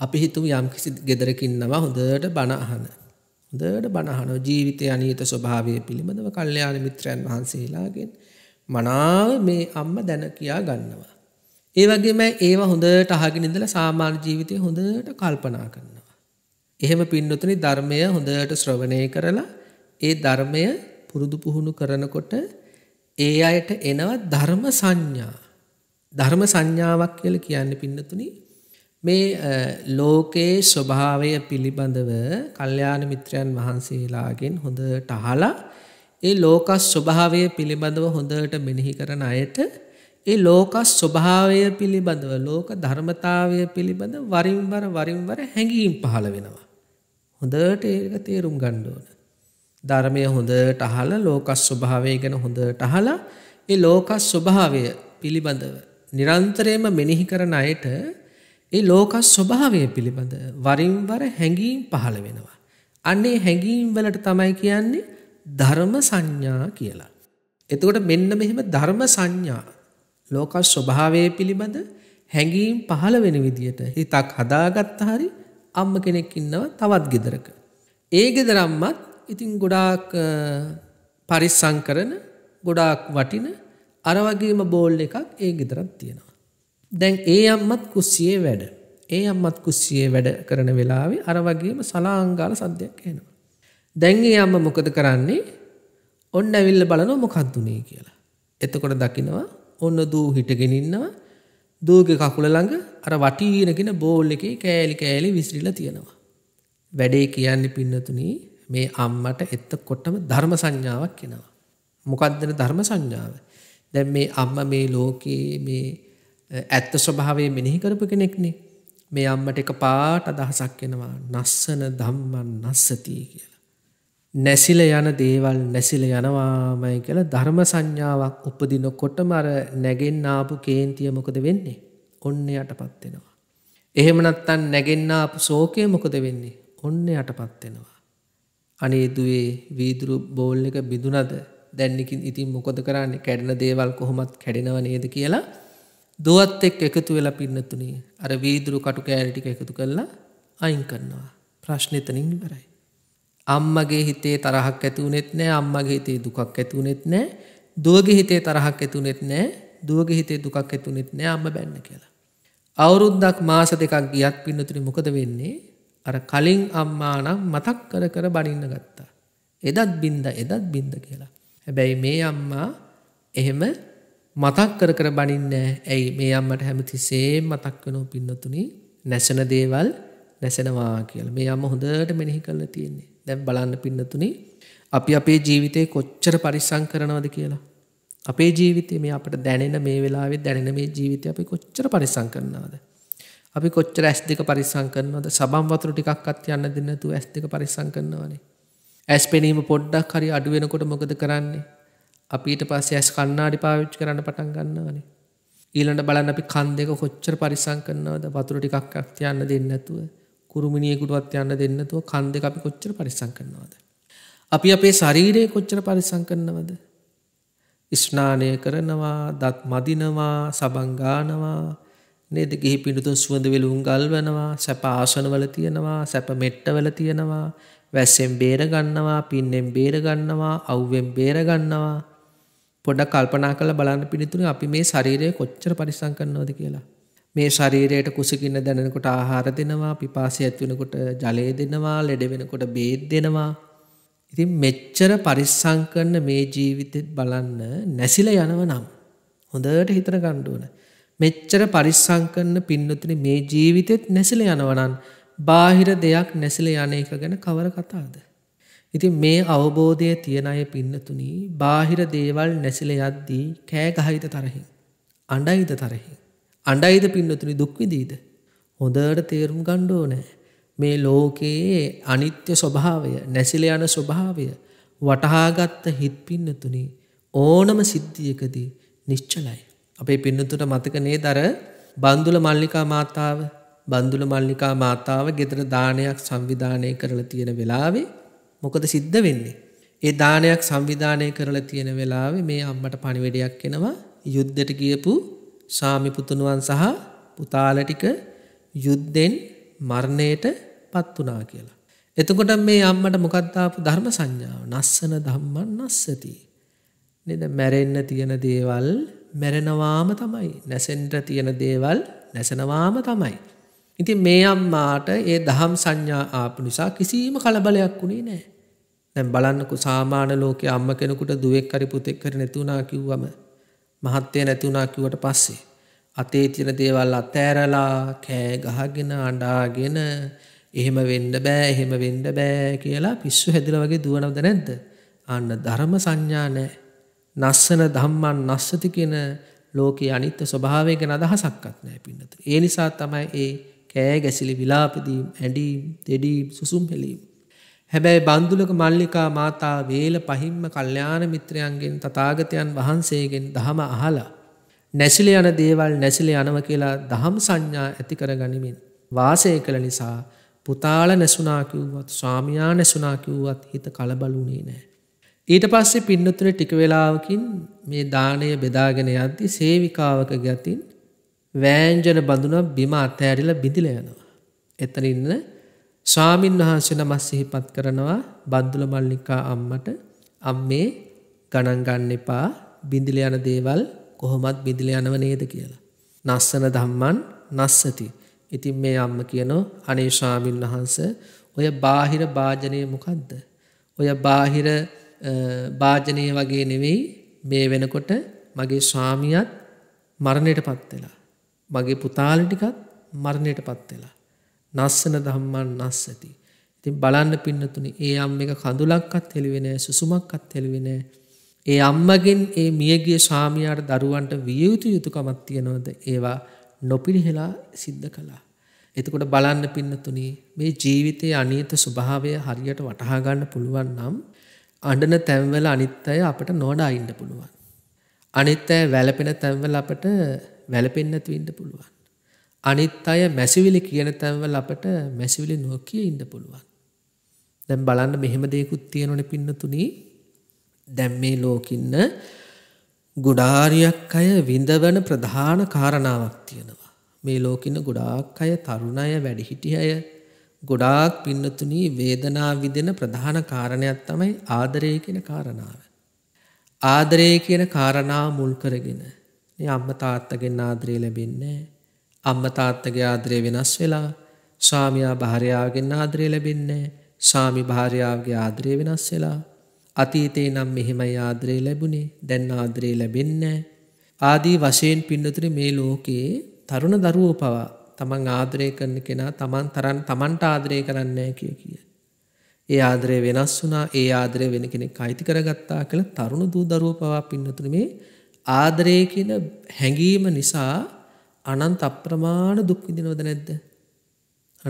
අපි හිතුම යම් කිසි ගෙදරකින්නවා හොඳට බණහන. හොඳට බණහනෝ ජීවිතය අනීත ස්වභාවය පිළිබඳව කල්්‍යයාන මිත්‍රයන් වහන්සේලාගෙන් මනාව මේ අම්ම දැන කියා ගන්නවා. ඒ වගේම ඒවා හොඳට අහගෙන ඉඳලා සාමාන්‍ය ජීවිතය හොඳට කල්පනා කරනවා. එහෙම පින්නතුනි ධර්මය හොඳට ශ්‍රවණය කරලා ඒ ධර්මය පුරුදු පුහුණු කරනකොට ඒ අයට එනවා ධර්ම සංඥා. ධර්ම සංඥාවක් කියලා කියන්නේ පින්නතුනි මේ ලෝකයේ ස්වභාවය පිළිබඳව කල්යාණ මිත්‍රයන් වහන්සේලාගෙන් හොඳට අහලා ඒ ලෝකස් ස්වභාවය පිළිබඳව හොඳට මෙනෙහි කරන අයට ඒ ලෝකස් ස්වභාවය පිළිබඳව ලෝක ධර්මතාවය පිළිබඳ වරින්වර වරින්වර හැඟීම් පහළ වෙනවා. හොඳට ඒක තේරුම් ගණ්ඩෝන. ධර්මය හොඳට අහල ලෝකස් ස්වභාවය ගැන හොඳට අහලා ඒ ලෝකස් ස්වභාවය පිළිබඳව නිරන්තරයම මෙනෙහි කරන අයට ඒ ලෝකස් ස්වභාවය පිළිබඳ වරින්වර හැඟීම් පහළ වෙනවා. අන්නේ හැඟීම් වලට තමයි කියන්නේ ධර්ම සංඥා කියලා. එතකොට මෙන්න මෙහෙම ධර්ම සංඥා ලෝක ස්වභාවය පිළිබඳ හැඟීම් පහළ වෙන විදියට හිතක් හදාගත්ත හරි අම්ම කෙනෙක් ඉන්නව තවත් ගෙදරක. ඒ ගෙදරම්මත් ඉතින් ගොඩාක් පරිස්සං කරන ගොඩාක් වටින අර වගේම බෝල් එකක් ඒ ගෙදරක් තියෙනවා. දැන් ඒ අම්මත් කුස්සියේ වැඩ. ඒ අම්මත් කුස්සියේ වැඩ කරන වෙලාවේ අර වගේම සලාංගාල සද්දයක් ඇහෙනවා. දැන්ගේ අම්ම මොකද කරන්නේ ඔන්න ඇවිල්ල බලන මොකක්දුනේ කියලා. එතකොට දකිනවා ඔන්න දූ හිටගෙනන්නවා දූග කකුල ළඟ අර වටීනගෙන බෝල් එකේ කෑලි කෑලි විසිරිලා තියෙනවා. වැඩේ කියන්නේ පින්නතුනී මේ අම්මට එත්ත කොට්ටම ධර්ම සංඥාවක් කෙනවා. මොකක්දන ධර්ම සංඥාව. දැන් මේ අම්ම මේ ලෝකයේ මේ ඇත්ත ස්වභාවය මෙනෙහි කරපු කෙනෙක්නේ මේ අම්මට එක පාට අදහසක් වෙනවා නස්සන ධම්මන් නස්සතිය කිය. නැසිල යන දේවල් නැසිල යනවාමයි කළ ධර්ම සංඥාවක් උපදිනොකොට මර නැගෙන්න්නාපු කේන්තිය මොකද වෙන්නේ ඔන්න යටපත්වෙනවා. එහෙමනත්තන් නැගෙන්න්නාපු සෝකය මොකද වෙන්නේ ඔන්න යටපත්වෙනවා. අනේ දුවේ වීදුරු බෝල් එක බිදුනද දැන්නිකින් ඉතින් මොකොද කරන්නේ කැඩන දේවල් කොහොමත් කැඩෙනව නේද කියලා දුවත් එක් එකතු වෙලා පින්නතුනේ අර වීදුරු කටු කෑරටික එකතු කරලා අයින් කරනවා ප්‍රශ්නතනින් වරයි. අම්මගේ හිතේ තරහක් ඇතිවනෙත් නෑ අම්මගේ හිතේ දුකක් ඇතිවනෙත් නෑ දුවගේ හිතේ තරහක් ඇතුනෙත් නෑ දුවගේ හිතේ දුකක් ඇතුනෙත් නෑ අම්ම බැන්න කියලා. අවුරුද්දක් මාස දෙකක් ගියත් පින්නතුරි මොකද වෙන්නේ අර කලින් අම්මානම් මතක් කර කර බනින්න ගත්තා. එදත් බින්ද එදත් බින්ද කියලා. හැබැයි මේ අම්මා එහෙම මතක් කර කර බනින්න ඇයි මේ අම්මට හැමතිසේ මතක් වෙනෝ පින්නතුනි නැසන දේවල් නැසෙනවා කියලා මේ අම්ම හොඳට මෙනෙහි කරලා තියෙන්නේ. දැම් බලන්න පින්නතුනේ අපි අපේ ජීවිතය කොච්චර පරිස්සං කරනවද කියලා. අපේ ජීවිතය මේ අපට දැනෙන මේ වෙලාවේ දැනෙන මේ ජීවිතය අපි කොච්චර පරිසං කරනවාද. අපි කොච්චර ඇස් දෙක පරිසං කරනවද සබම් වතුර ටිකක්ත් යන්න දෙන්නතු ඇස් දෙක පරිසං කරනවානේ. ඇස් පෙනීම පොඩ්ඩක් හරි අඩුවෙනකොට මොකද කරන්නේ. අපිට පස්සේ ඇස් කන්නාඩි පාවිච්ච කරන්න පටන් ගන්නවානේ. ඊළඟ බලන්න අපි කන් දෙක කොච්චර පරිසං කරනවද වතුර ටිකක්ක් යන්න දෙන්නතුව. කුරුමිණියකුටුවත් යන්න දෙන්නතුව කන්ද අපි කොච්චර පරිසං කරනවාද. අපි අපේ ශරීරයේ කොච්චර පරිසං කරනවද. ඉස්්නානය කරනවා දත් මදිනවා සබංගානවා නේද ගිහි පිඩුතුන් සුවඳ විලුම් ගල්වනවා සැප ආසනවල තියෙනවා සැප මෙට්ටවල තියෙනවා වැස්සෙන් බේරගන්නවා පින්නෙන් බේරගන්නවා අව්වෙන් බේරගන්නවා පොඩ කල්පනා කළ බලන්න පිළිතුරු අපි මේ ශරීරය කොච්චර පරිසං කරනවද කියලා මේ ශරීරයට කුසකින්න දැනෙනකොට ආහාර දෙනවා පිපාසය ඇත්වෙනකොට ජලය දෙනවා ලෙඩ වෙනකොට බේත් දෙනවා. ඉතින් මෙච්චර පරිස්සංකන්න මේ ජීවිතෙත් බලන්න නැසිල යනව නම්. හොඳට හිතන ගණ්ඩුවන. මෙච්චර පරිස්සංකන්න පින්නතින මේ ජීවිතෙත් නැසිල යනවනන් බාහිර දෙයක් නැසිල යන එක ගැන කවර කතාද. ඉතින් මේ අවබෝධය තියෙන අය පින්නතුනී බාහිර දේවල් නැසිල යද්දී කෑගහිත තරහින්. අඩයිද තරහින්. අඩයිද පින්නතුනි දුක්විදීද. හොඳට තේරුම් ගණ්ඩෝනෑ. මේ ලෝකයේ අනිත්‍ය ස්වභාවය නැසිල යන ස්වභාවය වටහාගත්ත හිත් පින්නතුනි ඕනම සිද්ධියකදී නිශ්චලයි. අපේ පින්නතුට මතකනේ දර බන්දුල මල්ලිකා මාතාව බන්දුල මල්ලිකා මාතාව ගෙතර දානයක් සංවිධානය කරලා තියෙන වෙලාවේ මොකද සිද්ධ වෙන්නේ. ඒ දානයක් සංවිධානය කරලා තියෙන වෙලාවේ මේ අම්මට පණිවැඩයක් එෙනවා යුද්ධට ගියපු ශාමිපුතනුවන් සහ පුතාල ටික යුද්ධෙන් මරණයට පත් වනා කියලා. එතකොට මේ අම්මට මොකක්දාපු ධර්ම සංඥාව නස්සන දම්මන් නස්සති. නද මැරෙන්න තියෙන දේවල් මැරෙනවාම තමයි. නැසෙන්ට තියෙන දේවල් නැසනවාම තමයි. ඉති මේ අම්මාට ඒ දහම් සංඥා ආපු නිසා කිසිීම කලබලයක් වුණේ නෑ. දැම් බලන්නකු සාමාන ලෝක අම්ම කෙනෙකුට දුවෙක් කරි පුතෙක් කර නැතුනා කිව්වම මහත්ය නැති වුණා කිව්වට පස්සේ අතේ තියෙන දේවල් අතෑරලා කෑ ගහගෙන අඬාගෙන එහෙම වෙන්න බෑ එහෙම වෙන්න බෑ කියලා පිස්සු හැදිලා වගේ දුවනවද නැද්ද? අන්න ධර්ම සංඥා නැහැ. නස්සන ධම්මං නස්සති කියන ලෝකේ අනිත්‍ය ස්වභාවය ගැන අදහසක්වත් නැහැ පින්නතට. ඒ නිසා තමයි ඒ කෑ ගැසිලි විලාප දීම් ඇඬීම් දෙඩීම් සුසුම් හෙලීම් හැබැයි බන්දුලක මල්ලිකා මාතා වේල පහිම්ම කල්්‍යාන මිත්‍රයන්ගෙන් තතාගතයන් වහන්සේගෙන් දහම අහලා. නැසිල යන දේවල් නැසිල යනව කියලා දහම් සංඥා ඇති කර ගනිමින්. වාසය කළ නිසා පුතාල නැසුනාකිව්වත් ස්වාමයා නැසුනාකිව්වත් හිත කලබලුනේ නෑ. ඊට පස්සේ පින්නතුර ටික වෙලාවකින් මේ දානය බෙදාගෙන යද්දි සේවිකාවක ගතින් වෑන්ජන බඳුන බිම අත්තෑරිල බිඳිල යනවා. එතන ඉන්න ස්වාමීන් වහන්සේ නමස් සිහිපත් කරනවා බද්දුල මල්ලිකා අම්මට අම්මේ ගණන් ගන්න එපා බිඳිල යන දේවල් කොහොමත් බිඳිල යනව නේද කියලා. නස්සන ධම්මන් නස්සති. ඉතින් මේ අම්ම කියනෝ අනේ ස්වාමීන් වහන්ස ඔය බාහිර භාජනය මොකක්ද. ඔය බාහිර භාජනය වගේ නෙවෙයි මේ වෙනකොට මගේ ස්වාමියත් මරණයට පත්වෙලා. මගේ පුතාලටිකත් මරණයට පත්වෙලා. නස්සන දම්මන් නස්සති. ඉතින් බලන්න පින්නතුනි ඒ අම්ම එක කඳුලක්කත් හෙළිවෙන සුසුමක්කත් හෙළිවෙන ඒ අම්මගෙන් ඒ මියගිය ස්වාමියාට දරුවන්ට වියයුතු යුතුකමත් තියෙනවද ඒවා නොපිළිහෙලා සිද්ධ කලා. එතකොට බලන්න පින්නතුනි මේ ජීවිතයේ අනීත ස්වභාවය හරියට වටහාගන්න පුළුවන් නම් අඩන තැන්වල අනිත්තය අපට නොඩ අයින්න පුළුවන්. අනිත්තෑ වැලපෙන තැන්වල අපට වැලපෙන්න්නතුවින්ට පුළුවන්. අනිත් අය මැසිවිලි කියන තැන්වල අපට මැසිවිලි නොකිය ඉන්න පුළුවන්. දැම් බලන්න මෙහෙම දෙකුත් තියෙනවන පින්නතුනී දැම් මේ ලෝකින්න ගුඩාරියක් අය විඳවන ප්‍රධාන කාරණාවක් තියෙනවා. මේ ලෝකින ගොඩාක් අය තරුණය වැඩිහිටි අය ගොඩාක් පින්නතුනී වේදනා විදෙන ප්‍රධාන කාරණයක් තමයි ආදරය කියෙන කාරණාව. ආදරය කියන කාරණා මුල් කරගෙන අම්ම තාත්තගෙන් ආදරී ලැබෙන්නේ අම්ම තාත්තගේ ආදරය වෙනස් වෙලා ස්වාමයා භාරයාගෙන් ආදරය ලැබෙන්නේ සාමි භාරයාවගේ ආදරය වෙනස් වෙලා අතීතේ නම් මෙහෙමයි ආදරේ ලැබුණේ දැන් ආදරේ ලැබෙන්නේ ආදී වශයෙන් පින්නතුනේ මේ ලෝකේ තරුණ දරුවෝ පවා තමන් ආදරය කරන කෙනා තමන් තරන් තමන්ට ආදරය කරන්නේ කිය කිය. ඒ ආදරය වෙනස් වුණා ඒ ආදරය වෙන කෙනෙක් අයිති කරගත්තා කියලා තරුණ දූ දරුවෝ පවා පින්නතුනේ මේ ආදරය කියන හැඟීම නිසා අනන්ත අප්‍රමාණ දුක් විඳිනවද නැද්ද?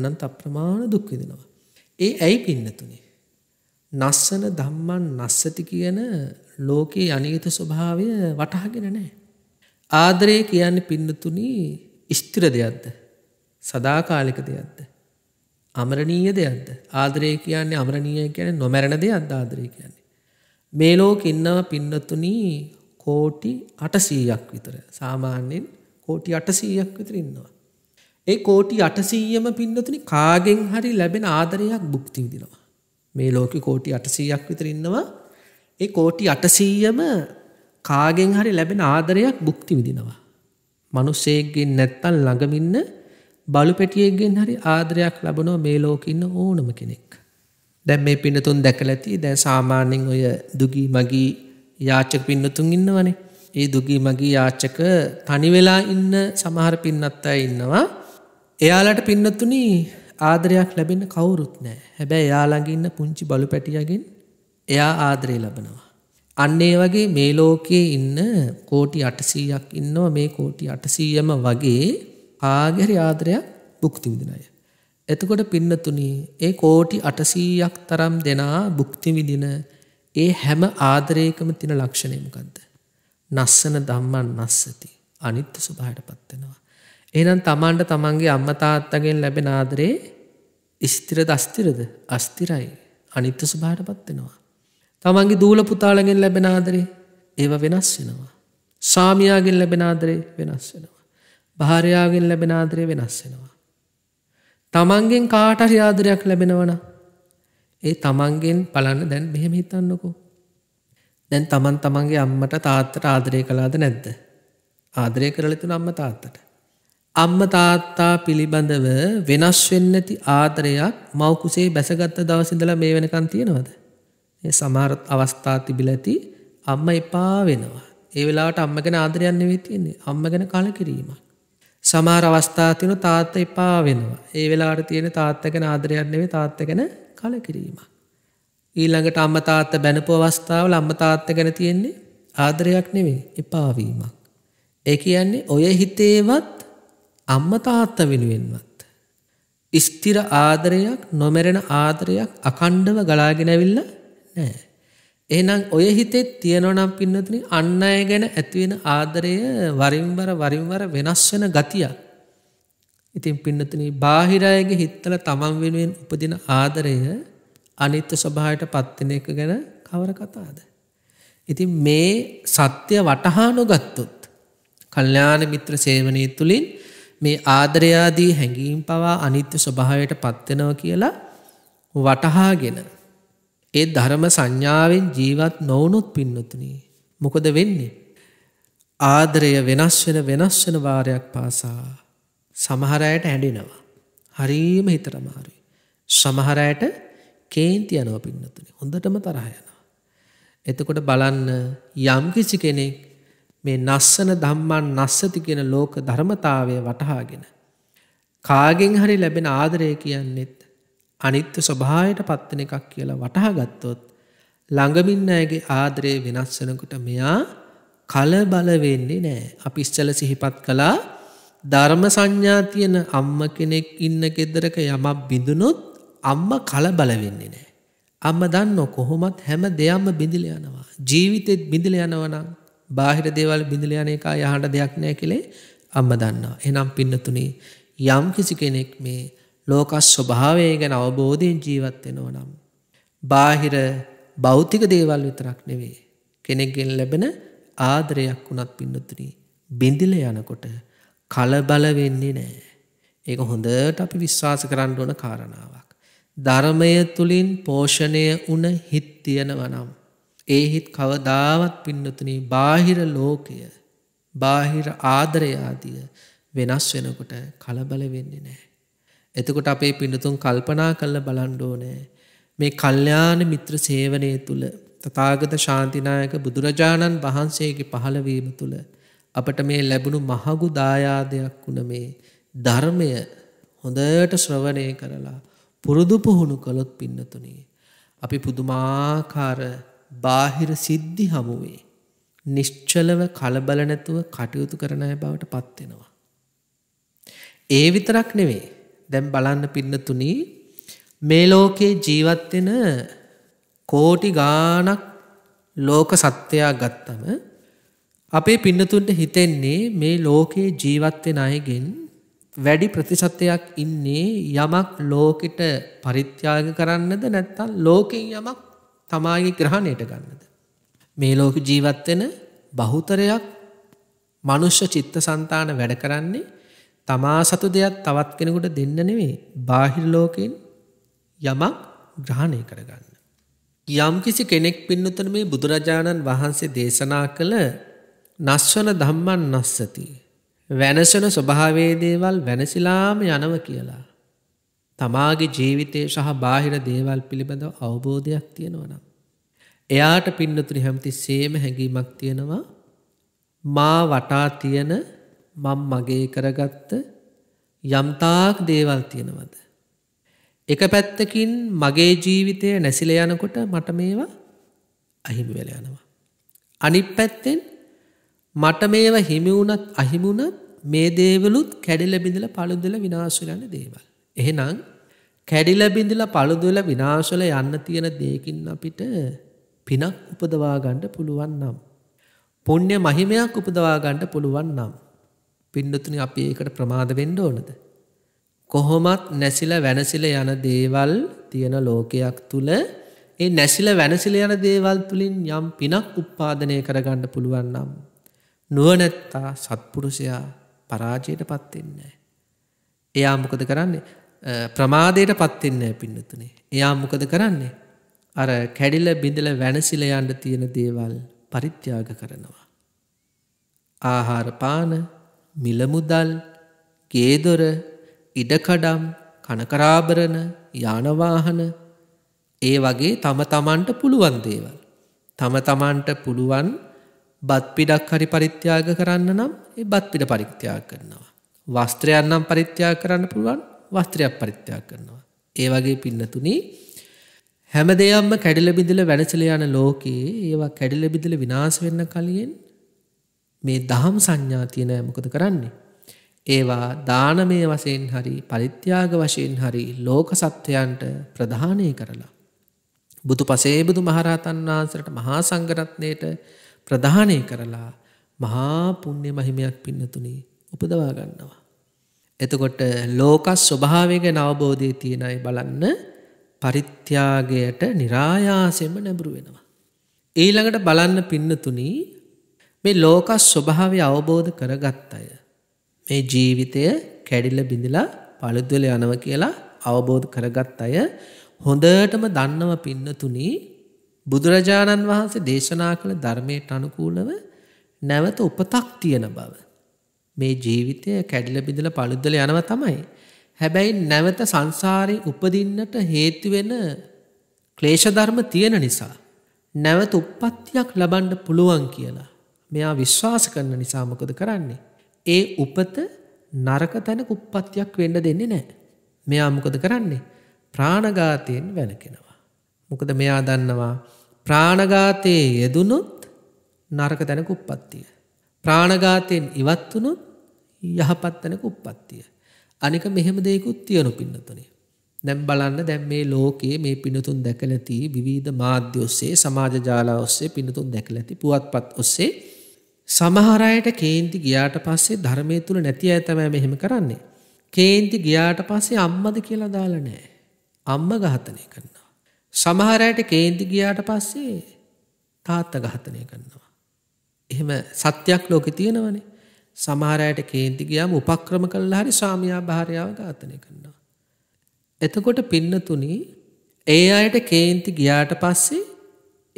අනන්ත අප්‍රමාණ දුක් විඳිනවා. ඒ ඇයි පින්නතුනේ? නස්සන ධම්මන් නස්සති කියන ලෝකේ අනියත ස්වභාවය වටහාගෙන නැහැ. ආදරය කියන්නේ පින්නතුනි ස්ථිර දෙයක්ද? සදාකාලික දෙයක්ද? අමරණීය දෙයක්ද? ආදරය කියන්නේ අමරණීය කියන්නේ නොමරණ දෙයක්ද ආදරය කියන්නේ? මේ ලෝකේ ඉන්නව පින්නතුනි කෝටි 800ක් විතර. සාමාන්‍යයෙන් කෝටි 800ක් විතර ඉන්නවා. ඒ කෝටි 800ම පින්නතුනි කාගෙන් හරි ලැබෙන ආදරයක් භුක්ති විඳිනවා. මේ ලෝකේ කෝටි 800ක් විතර ඉන්නවා. ඒ කෝටි 800ම කාගෙන් හරි ලැබෙන ආදරයක් භුක්ති විඳිනවා. මිනිස්සෙක්ගෙන් නැත්තම් ළඟම ඉන්න බලු පෙටියෙක්ගෙන් හරි ආදරයක් ලබනවා මේ ලෝකේ ඉන්න ඕනම කෙනෙක්. දැන් මේ පින්නතුන් දැකලා ඇති දැන් සාමාන්‍යයෙන් ඔය දුගී මගී යාචක පින්නතුන් ඉන්නවනේ. ඒ දුගී මගේ යාච්චක තනිවෙලා ඉන්න සමහර පින්නත් අය ඉන්නවා. එයාලට පින්නතුනි ආදරයක් ලැබෙන කවුරුත් නෑ හැබැයි යාළඟඉන්න පුංචි බලු පැටියගෙන් එයා ආදරය ලබනවා. අන්නේ වගේ මේ ලෝකයේ ඉන්න කෝටි අටසීයක් ඉන්නවා මේ කෝටි අටසීයම වගේ ආගැරි ආදරයක් බුක්තිවිදිනය. එතකොට පින්නතුනි ඒ කෝටි අටසීයක් තරම් දෙනා බුක්තිවිදින ඒ හැම ආදරයකම තින ලක්ෂණයමකක්ද. නස්සන දම්මන් නස්සති අනිත්‍ය ස්වභායට පත්වෙනවා. එනම් තමන්ට තමන්ගේ අම්ම තාත්තගෙන් ලැබෙන ආදරේ ස්තිර දස්තිරද අස්තිරයි අනිත්‍ය ස්වභායට පත්වෙනවා. තමන්ගේ දූල පුතාලගෙන් ලැබෙන ආදරේ ඒව වෙනස් වෙනවා. සාමියයාගෙන් ලැබෙන ආදරේ වෙනස් වෙනවා. භාරයාගෙන් ලැබෙන ආදරේ වෙනස් වෙනවා. තමන්ගෙන් කාටරි ආදරයක් ලැබෙනවන ඒ තමන්ගෙන් පලන්න දැන් බෙහෙම හිතන්නකෝ දැන් තමන් තමන්ගේ අම්මට තාත්තට ආදරය කලාද නැද්ද. ආදරය කරලතුන අම්ම තාත්තට. අම්ම තාත්තා පිළිබඳව වෙනස් වෙන්නති ආදරයක් මවකුසේ බැසගත්ත දවසිදලා මේ වෙනකන් තියෙනවද. සමාරත් අවස්ථා තිබිලති අම්ම එපා වෙනවා. ඒ වෙලාට අම්ම ගැන ආදරයන්න වේ තියෙන්නේ අම්ම ගැන කාල කිරීමක්. සමාර අවස්ථාතින තාත්ත එපා වෙනවා. ඒ වෙලාට තියෙන තාත්ත ගැන ආදරයන්න වේ තාත්ත ගැන කල කිරීමක්. ඊළඟට අම්මතාත්ත බැනපු අවස්ථාවල අම්මතාත්ත ගැන තියෙන්නේ ආදරයක් නෙවේ එපාවීමක්. ඒ කියන්නේ ඔය හිතේවත් අම්මතාත්ත වෙනුවෙන්වත්. ස්තිර ආදරයක් නොමැරෙන ආදරයක් අකණ්ඩව ගලාගෙනැවිල්ල නෑ. එහනම් ඔය හිතේ තියෙනවනම් පින්නතින අන්න අය ගැන ඇතිවෙන ආදරය වරින්වර වරින්වර වෙනස් වන ගතියක්. ඉතින් පින්නතින බාහිරයගේ හිත්තල තමන් වෙනුවෙන් උපදින ආදරය අනිත්‍ය ස්වභාවයට පත්වෙන එක ගැන කවර කතාද. ඉතින් මේ සත්‍ය වටහා නොගත්තුත් කල්්‍යාන මිත්‍ර සේවනය තුළින් මේ ආදරයාදී හැඟීම් පවා අනිත්‍ය ස්වභාවයට පත්වෙනව කියලා වටහාගෙන ඒ ධර්ම සංඥාවෙන් ජීවත් නොවනුත් පින්නතුනී මොකද වෙන්නේ. ආදරය වෙනස්වන වෙනස්වන වාරයක් පාසා සමහරයට හැඩෙනවා. හරීම හිතරමාරුයි. සමහරයට කේන්ති යනව පින්නතුනේ හොඳටම තරහ යනවා. එතකොට බලන්න යම් කිසි කෙනෙක් මේ නස්සන ධම්මන් නස්සති කියන ලෝක ධර්මතාවය වටහාගෙන කාගෙන් හරි ලැබෙන ආදරය කියන්නෙත් අනිත්‍ය ස්වභාවයට පත්වන එකක් කියලා වටහාගත්තොත් ළඟමින් අයගේ ආදරය වෙනස් වෙනකොට මෙයා කලබල වෙන්නේ නෑ. අපි ඉස්සල සිහිපත් කළා ධර්ම සංඥා තියෙන අම්ම කෙනෙක් ඉන්න ගෙදරක යමක් බිඳුනොත් අම්ම කලබල වෙන්නේ නෑ. අම්ම දන්න කොහොමත් හැම දෙයම්ම බිඳිල යනවා. ජීවිතෙත් බිඳිල යනවනම් බාහිර දේවල් බිඳිල යන එක යහට දෙයක් නෑ කෙළේ අම්ම දන්නවා. එනම් පින්නතුනේ යම් කිසි කෙනෙක් මේ ලෝකස් ස්වභාවය ගැන අවබෝධයෙන් ජීවත්වෙනව නම්. බාහිර බෞතික දේවල් විතරක් නෙවේ. කෙනෙක්ගෙන් ලැබෙන ආදරයක් වුණත් පින්නතුනී. බිඳිල යනකොට කලබල වෙන්නේ නෑ. ඒක හොඳට අපි විශ්වාස කරන්න ඕන කාරණාවක්. ධර්මය තුළින් පෝෂණය වන හිත් තියෙනවනම්. ඒ හිත් කවදාවත් පින්නතුනී බාහිර ලෝකය බාහිර ආදරයාදිය වෙනස් වෙනකොට කලබල වෙන්නේ නෑ. එතකොට අපේ පිඩතුන් කල්පනා කල්ල බලන්ඩෝනෑ. මේ කල්්‍යාන මිත්‍ර සේවනය තුළ තතාගත ශාන්තිනායක බුදුරජාණන් වහන්සේගේ පහළවීම තුළ අපට මේ ලැබුණු මහගු දායාදයක් වුණ මේ ධර්මය හොඳට ශ්‍රවණය කරලා පුරුදු පුහුණු කළොත් පින්නතුනේ. අපි පුදුමාකාර බාහිර සිද්ධි හමුවේ. නිශ්චලව කලබල නැතුව කටයුතු කරන අය බවට පත්වෙනවා. ඒ විතරක් නෙවේ දැම් බලන්න පින්නතුනී මේ ලෝකයේ ජීවත්වෙන කෝටි ගානක් ලෝක සත්‍යයා ගත්තම අපේ පින්නතුන්ට හිතෙන්නේ මේ ලෝකයේ ජීවත්වෙන අයගෙන් වැඩි ප්‍රතිශතයක් ඉන්නේ යමක් ලෝකෙට පරිත්‍යාග කරන්නද නැත්තන් ලෝකෙන් යමක් තමාගේ ග්‍රහණයට ගන්නද. මේ ලෝක ජීවත්වෙන බහුතරයක් මනුෂ්‍ය චිත්ත සන්තාන වැඩ කරන්නේ තමා සතු දෙයක් තවත් කෙනෙකුට දෙන්න නෙවේ බාහිර ලෝකෙන් යමක් ග්‍රහණය කරගන්න. යම් කිසි කෙනෙක් පින්නතන මේ බුදුරජාණන් වහන්සේ දේශනා කළ නස්වන ධම්මන් නස්සතිය. වෙනසන ස්වභාවේ දේවල් වෙනසිලාම යනව කියලා. තමාගේ ජීවිතය සහ බාහිර දේවල් පිළිබඳව අවබෝධයක් තියෙනවනම්. එයාට පින්නතුරි හැමති සේම හැඟීමක් තියෙනවා මා වටා තියෙන මං මගේ කරගත්ත යම්තාක් දේවල් තියෙනවද. එක පැත්තකින් මගේ ජීවිතය නැසිල යනකොට මට මේවා අහිමි වෙල යනවා. අනිත් පැත්තෙන් මට මේව හිමිවුනත් අහිමුණත් මේ දේවලුත් කැඩිලබිඳල පළුදල විනාශලන දේවල්. එහෙනම් කැඩිලබිඳල පළුදුල විනාශල යන්න තියෙන දේකින් අපිට පිනක් උපදවාගණ්ඩ පුළුවන් නම්. පුුණ්්‍ය මහිමයක් උපදවාගණ්ඩ පුළුවන් නම්. පින්ඩතුනි අපි ඒකට ප්‍රමාද වෙන්ඩ ඕනද. කොහොමත් නැසිල වැනසිල යන දේවල් තියෙන ලෝකයක් තුළ ඒ නැසිල වැනසිල යන දේවල් තුළින් යම් පිනක් උප්පාදනය කරගණ්ඩ පුළුවන්නම්. නුවනැත්තා සත්පුරුෂයා පරාජයට පත්වෙන්නේ. එයා මොකද කරන්නේ ප්‍රමාදයට පත්වෙන්නේ පින්නතුනේ. එයා මොකද කරන්නේ. අර කැඩිල බිඳල වැනසිල යන්න තියෙන දේවල් පරිත්‍යාග කරනවා. ආහාර පාන මිලමුදල් ගේදොර ඉඩකඩම් කනකරාබරණ යානවාහන ඒ වගේ තම තමන්ට පුළුවන් දේවල්. තම තමන්ට පුළුවන් බත්පිඩක් හරි පරිත්‍යාග කරන්න නම් ඒ බත්පිට පරිත්‍යාග කරනවා. වස්ත්‍රයන්නම් පරිත්‍යාග කරන්න පුළුවන් වස්ත්‍රයක් පරිත්‍යාග කරනවා. ඒ වගේ පින්නතුනි හැම දෙයම්ම කැඩිල බිඳිල වැඩචල යන ලෝකයේ ඒවා කැඩිල බිඳිල විනාශ වෙන්න කලින් මේ දහම් සංඥා තියෙන මොකද කරන්නේ. ඒවා දානමය වශයෙන් හරි පරිත්‍යාග වශයෙන් හරි ලෝක සත්‍යයන්ට ප්‍රධානය කරලා. බුදු පසේ බුදු මහරහතන් වහන්සරට මහා සංගරත්නයට ප්‍රධානය කරලා මහා පුුණ්‍ය මහිමයක් පින්නතුනි උපදවා ගන්නවා. එතකොට ලෝකස් ස්වභාවක නවබෝධය තියෙනයි බලන්න පරිත්‍යාගයට නිරායාසෙම නැබුරු වෙනවා. ඊළඟට බලන්න පින්නතුනි මේ ලෝකස් ස්වභාවය අවබෝධ කරගත් අය. මේ ජීවිතය කැඩිල්ල බිඳිලා පළුද්වල යනව කියලා අවබෝධ කරගත් අය හොඳටම දන්නව පින්නතුනී බුදුරජාණන් වහන්සේ දේශනා කළ ධර්මයට අනුකූලව නැවත උපතක් තියෙන බව. මේ ජීවිතය කැඩිල බිඳල පළුද්දල යනව තමයි. හැබැයි නැවත සංසාරය උපදින්නට හේතුවෙන ක්ලේෂධර්ම තියෙන නිසා. නැවත උපත්තියක් ලබන්ඩ පුළුවන් කියලා. මෙයා විශ්වාස කරන නිසාමකොද කරන්නේ. ඒ උපත නරක තැන උපත්තියක් වෙන්න දෙන්නේ නෑ. මෙයා මොකද කරන්නේ. ප්‍රාණගාතයෙන් වැලකෙනවා. මොකද මෙයා දන්නවා ප්‍රාණගාතයේ යෙදුණුත් නරක තැනක උප්පත්තිය. ප්‍රාණගාතයෙන් ඉවත් වුණුත් යහපත් තැනක උප්පත්තිය. අනික මෙහෙම දෙයකුත් තියනු පින්නතුනේ. දැම් බලන්න දැම් මේ ලෝකයේ මේ පිනතුන් දැකලති විවිධ මාධ්‍ය ඔස්සේ සමාජජාලා ඔස්සේ පිනතුන් දැකලති පුවත්පත් ඔස්සේ සමහරයට කේන්ති ගියාට පස්සේ ධර්මය තුළ නැති ඇතමෑ මෙහෙම කරන්නේ. කේන්ති ගියාට පස්සේ අම්මද කියලා දාලනෑ. අම්ම ඝාතනය කරන්න. සමහරයට කේන්ති ගියාට පස්සේ තාත්ත ගහතනය කරනවා. එහෙම සත්‍යයක් ලෝක තියෙනවනේ සමහරයට කේන්ති ගියාම උපක්‍රම කල් හරි ස්වාමයා භාරයාව ඝාතනය කරනවා. එතකොට පින්නතුනි ඒ අයට කේන්ති ගියාට පස්සේ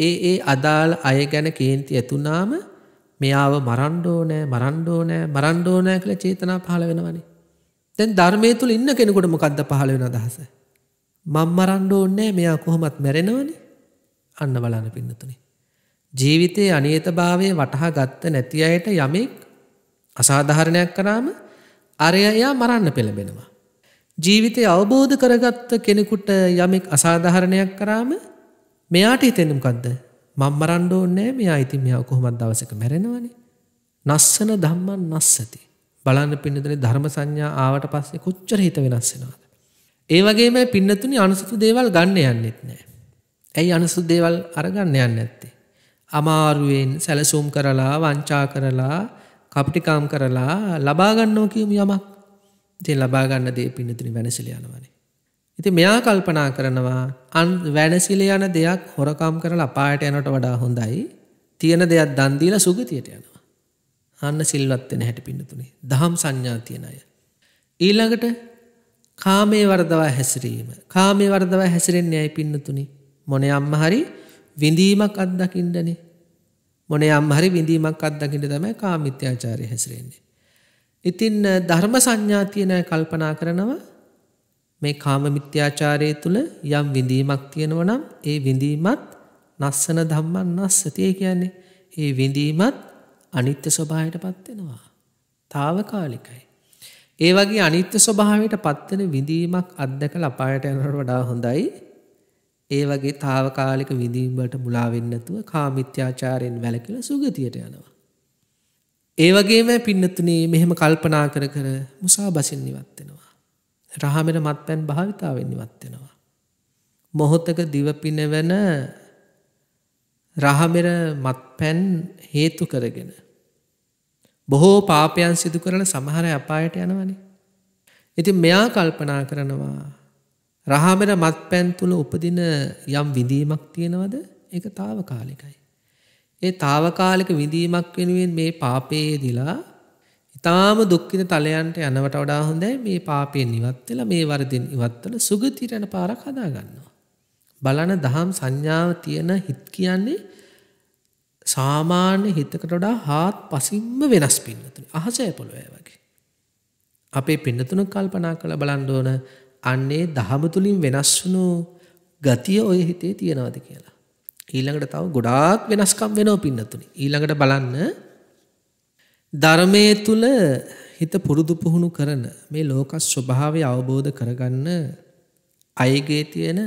ඒ ඒ අදාළ අය ගැන කේන්ති ඇතුනාම මෙයාව මරණ්ඩෝනෑ මරණ්ඩෝනෑ මරණ්ඩෝනෑ කළ චේතනා පහළ වෙනවනේ. තැන් ධර්මය තුළ ඉන්න කෙනෙකුට මොකක්ද පහළ වෙන අදහස. මං මරන්න ඕන්නේ මෙයා කොහොමත් මැරෙනවනේ අන්න බලන්න පින්නතුනේ. ජීවිතයේ අනියතභාවය වටහා ගත්ත නැති අයට යමෙක් අසාධාරණයක් කරාම අරය එයා මරන්න පෙළඹෙනවා. ජීවිතය අවබෝධ කරගත්ත කෙනෙකුට යමෙක් අසාධහරණයක් කරාම මෙයාට හිතෙනුම්කක්ද මං මරන්ඩ ඕන්නෑ මෙයා ඉති මෙයා කොහොමත් දවසක මැරෙනවනේ. නස්සන දම්මන් නස්සති. බලන්න පින්නදන ධර්ම සංඥා ආවට පස්සේ කොච්චර හිත වෙනස්සෙනවා. ඒ වගේම පින්නතුනි අනුසුතු දේවල් ගන්න යන්නෙත් නෑ. ඇයි අනුසුදු දේවල් අරගන්න යන්න ඇත්තේ. අමාරුවෙන් සැලසුම් කරලා වංචා කරලා කප්ටිකාම් කරලා ලබාගන්නෝ කියම යමක් දෙ ලබාගන්න දේ පින්නතුනි වැනසිල යනවනේ. ඉති මෙයා කල්පනා කරනවා අන් වැනසිල යන දෙයක් හොරකම් කරලා පාට යනට වඩා හොඳයි තියෙන දෙයක් දන්දීල සුගතියට යනවා. අන්න සිල්වත්වෙන හැට පින්නතුනේ දහම් සංඥා තියෙන අය. ඊළඟට කාමේ වරදවා හැසිරීම. කාමේ වරදවා හැසිරෙන් යයි පින්නතුනි. මොන අම්මහරි විඳීමක් අත්දකිින්ටනේ. මොන අම්හරි විඳීමක් අත්දකිට තමයි කාමිත්‍යාචාරය හැසිරෙන්නේ. ඉතින් ධර්ම සංඥා තියනය කල්පනා කරනවා මේ කාම මිත්‍යාචාරය තුළ යම් විඳීමක් තියෙනවනම් ඒ විඳීමත් නස්සන ධම්මන් නස්සතිය කියන්නේ ඒ විඳීමත් අනිත්‍ය ස්වභායට පත්වෙනවා. තාවකාලිකයි. ඒ වගේ අනිත්‍ය ස්වභාවයට පත්වන විඳීමක් අත්දක ලපායට යනට වඩා හොඳයි ඒ වගේ තාවකාලික විඳීමට මුලාවෙන්නතුව කාමිත්‍යාචාරයෙන් වැලකිල සුගතියට යනවා. ඒ වගේම පින්නතුනේ මෙහෙම කල්පනා කර කර මුසා බසින් නිවත්වෙනවා. රහමෙන මත් පැන් භාවිතාවෙන් නිවත්වෙනවා. මොහොතක දිවපිනවන රහමෙර මත් පැන් හේතු කරගෙන බොහෝ පාපයන් සිදු කරන සමහර අපායට යනවනේ. ඉති මෙයා කල්පනා කරනවා රහමෙන මත් පැන් තුළ උපදින යම් විඳීමක් තියෙනවද එක තාවකාලිකයි. ඒ තාවකාලික විඳීමක් වෙනුවෙන් මේ පාපයේ දිලා ඉතාම දුක්කින තලයන්ට යනවට වඩා හොඳයි මේ පාපයෙන් ඉවත්වෙලා මේ වරදින් ඉවත්වල සුගතිරණ පාරක් හදාගන්නවා. බලන දහම් සංඥාව තියෙන හිත් කියන්නේ සාමාන්‍ය හිතකට වඩා හාත් පසින්ම වෙනස් පින්නතුන අහසෑ පොළොය වගේ. අපේ පින්නතුන කල්පනා කළ බලන්ඩෝන අන්නේ දහම තුළින් වෙනස් වුණු ගතිය ඔය හිතේ තියෙනවාද කියලා. ඊළඟට තව ගොඩාක් වෙනස්කම් වෙනෝ පින්නතුනි. ඊළඟට බලන්න ධර්මය තුළ හිත පුරුදු පුහුණු කරන මේ ලෝකස් ස්වභාවය අවබෝධ කරගන්න අයගේ තියෙන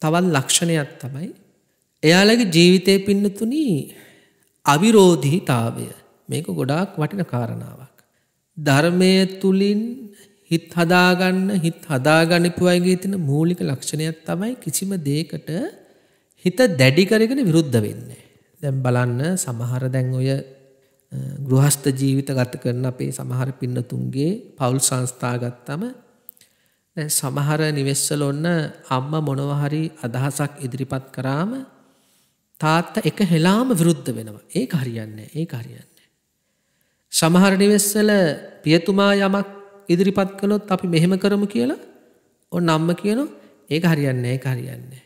තවත් ලක්ෂණයක් තමයි එයාලගේ ජීවිතය පින්නතුනි අවිරෝධීතාවය මේක ගොඩාක් වටින කාරණාවක්. ධර්මය තුළින් හිත් හදාගන්න හිත් හදාගනිපු අයගේ තින මූලික ලක්ෂණයක් තමයි කිසිම දේකට හිත දැඩිකරගෙන විරුද්ධ වෙන්නේ. දැම් බලන්න සමහර දැන් ඔය ගෘහස්ත ජීවිත ගත කරන අපේ සමහර පින්නතුන්ගේ පවුල් සංස්ථාගත්තම සමහර නිවෙස්සල ඔන්න අම්ම මොනවහරි අදහසක් ඉදිරිපත් කරාම තාත්ත එක හෙලාම විරුද්ධ වෙනවා ඒ හරියන්න ඒ හරියන්න. සමහරනිවෙස්සල පියතුමා යමක් ඉදිරිපත් කළොත් අපි මෙහෙම කරමු කියලා ඔන්න අම්ම කියන ඒක හරියන්නේ ඒ හරියන්නේ.